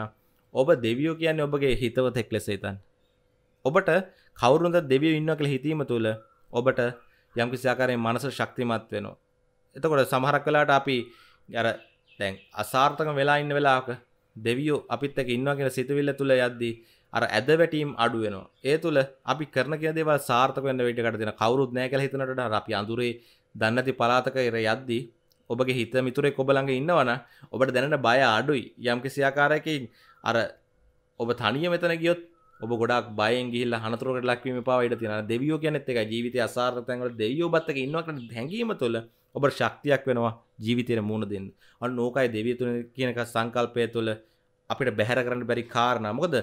Speaker 1: ඔබ දෙවියෝ කියන්නේ ඔබගේ හිතවතෙක් ලෙස ඉතන් ඔබට කවුරුන්ද දෙවියෝ ඉන්න කළ හිතීම තුළ ඔබට යම්කිසි ආකාරයෙන් මනස ශක්තිමත් වෙනවා එතකොට සමහරක් වෙලාට අපි අර දැන් අසාර්ථක වෙලා ඉන්න වෙලාක දෙවියෝ අපිත් එක ඉන්නවා කියෙන සිතුවිල්ල තුළ යද්දී අර ඇද වැටීම් අඩුවෙනවා ඒ තුළ අපි කරන කියදව සාර්ථක වන්න වැටකට දෙන කවරුත් නෑ කළ හිතනට අපි අඳුරේ දන්නති පලාතක එර යද්දී ඔබගේ හිත මිතුරේ කොබලඟ ඉන්නවන ඔබට දැනට බය අඩුයි යම් කිසියාකාරයකින් අර ඔබ තනිය මෙතන ගියොත් ඔබ ගොඩක් බයෙන් ගිල්ල හනතුරකට ලක්වීම පවට තින දෙවියෝ කියනෙත් එක ජීවිත අසාර්තයන්ට දෙවියෝ බත්තක ඉන්නවට හැඟීම තුළ ඔබ ශක්තියක් වෙනවා ජීවිතයට මුණ දෙන්න අන්න නෝකයි දෙවියතුන කියනක සංකල්පය තුළ අපිට බැහැර කරන්න බැරි කාරණ මොකද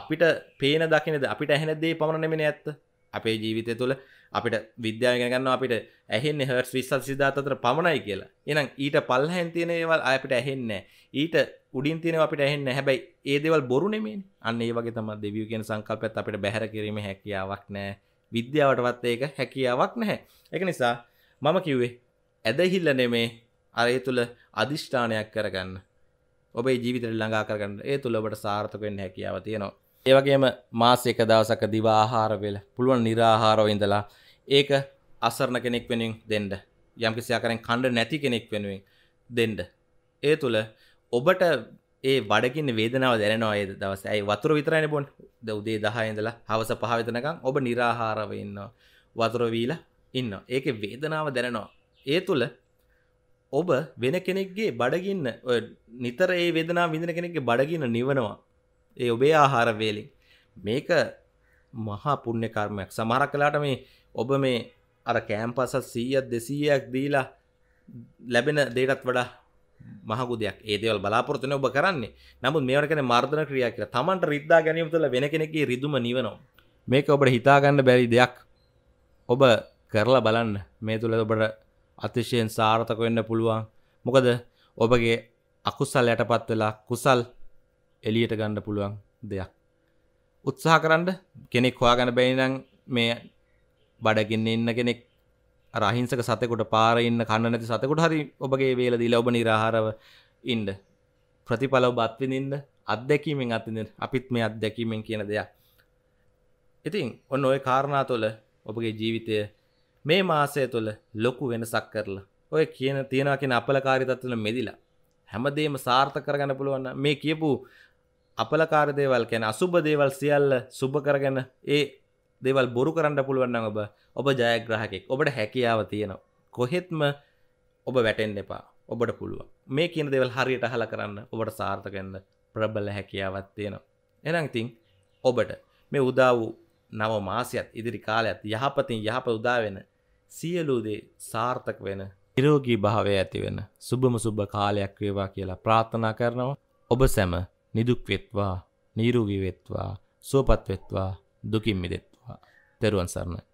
Speaker 1: අපිට පේන දකිනද අපිට ඇහෙනදේ පමණනෙමෙන ඇත්ත අපේ ජීවිතය තුළ අපිට විද්‍යාගෙනගන්න අපිට ඇහෙන් හර්ස් විස්සල් සිද්ධාතර පමණයි කියලා එනම් ඊට පල්හැන් තියෙන ඒවල් අපිට ඇහෙන්නෑ ඊට උඩින් තියෙන අපිට ඇහෙන්න හැබැයි ඒදවල් බොරු නෙමින් අන්න ඒ වගේ තම දෙවිය කියෙන සංකල්පත් අපිට බැහර කිරීම හැකියාවක් නෑ විද්‍යාවටවත් ඒක හැකියාවක් නැහැ එක නිසා මම කිව්වේ ඇදහිල්ල නෙමේ අරය තුළ අධිෂ්ඨානයක් කරගන්න ඔබේ ජීවිතර ළඟා කරගන්න ඒ තුළ ඔබට සාර්ථකෙන් හැකියාව තියෙනවා ඒවගේම මාස එක දවසක දිවා ආහාරවෙල පුළුවන් නිරාහාරෝ ඉඳලා ඒක අසරණ කෙනෙක් වෙනුවෙන් දෙන්න යම්කිසියාකරෙන් කණ්ඩ නැති කෙනෙක් වෙනුවෙන් දෙන්න ඒ තුළ ඔබට ඒ බඩකින්න වේදනාව දැනවා ඒ දවස ඇයි වතුර විතරයින බොන් ද උදේ දහයඉඳලා හවස පහවිතනකම් ඔබ නිරාහාරව ඉන්නවා වතුරවීල ඉන්න ඒක වේදනාව දැනනවා ඒ තුළ ඔබ වෙන කෙනෙක්ගේ බඩගින්න නිතර ඒ වේදනා විඳන කෙනෙක්ගේ බඩගින්න නිවනවා ඒ ඔබේ ආහාර වේලෙන් මේක මහා පුණ්‍ය කර්මයක් සමහරක් කලාට මේ ඔබ මේ අර කෑම්පසස් 100ක් 200ක් දීලා ලැබෙන දෙයටත් වඩා මහගු දෙයක් ඒ දේවල් බලාපොරොත්තු වෙන ඔබ කරන්නේ. නමුත් මේවට කියන්නේ මර්ධන ක්‍රියා කියලා. Tamanට රිද්දා ගැනීම තුළ වෙන කෙනෙක්ගේ රිදුම නිවනවා. මේක ඔබට හිතා ගන්න බැරි දෙයක්. ඔබ කරලා බලන්න. මේ තුළ ඔබට අතිශයෙන් සාර්ථක වෙන්න පුළුවන්. මොකද ඔබගේ අකුසල් යටපත් වෙලා කුසල් එලියට ගණ්ඩ පුළුවන් දෙයක් උත්සාහ කරන්න කෙනෙක් හොයා ගැන බැනිනං මේ බඩගන්න ඉන්න කෙනෙක් රහිංසක සතකොට පාරඉන්න කන්න නැති සතකොට හරි ඔබගේ වේල දී ලබ නිරහාරව ඉන්ඩ ප්‍රතිඵලව බත්විඳින්ද අත්දැකීමෙන් අතිඳ අපිත් මේ අත්දැකීමෙන් කියන දෙයක් ඉතින් ඔන්න ඔය කාරණා තුළ ඔබගේ ජීවිතය මේ මාසය තුළ ලොකු වෙනසක් කරලා ඔය කියන තියෙනවා කියෙන අපලකාරි තත්වල මෙදිලා හැමදේම සාර්ථ කරගන්න පුළුවන්න මේ කියපු අපලකාර දේවල් කැන අසුභ දේවල් සියල්ල සුභ කරගන්න ඒ දේවල් බොරු කරන්න පුළුවන්න ඔබ ඔබ ජයග්‍රහකෙක් ඔබට හැකියාව තියෙනවා. කොහෙත්ම ඔබ වැටෙන් එපා ඔබට පුළුව මේ කියන දෙවල් හරියට හල කරන්න ඔබට සාර්ථකන්න ප්‍රබල හැකියාවත් තියෙනවා. එනංතින් ඔබට මේ උදා වූ නව මාසියත් ඉදිරි කාලයක්ත් යහපතින් යහප උදාවෙන සියලූදේ සාර්ථක වෙන නිරෝගී භාවය ඇතිවෙන සුබම සුබ කාලයක් වේවා කියලා ප්‍රාථනා කරනවා ඔබ සැම නිදුක්වෙත්වා නීරුගිවෙත්වා සුවපත්වෙත්වා දුකින් මිදෙත්වා තෙරුවන් සරණයි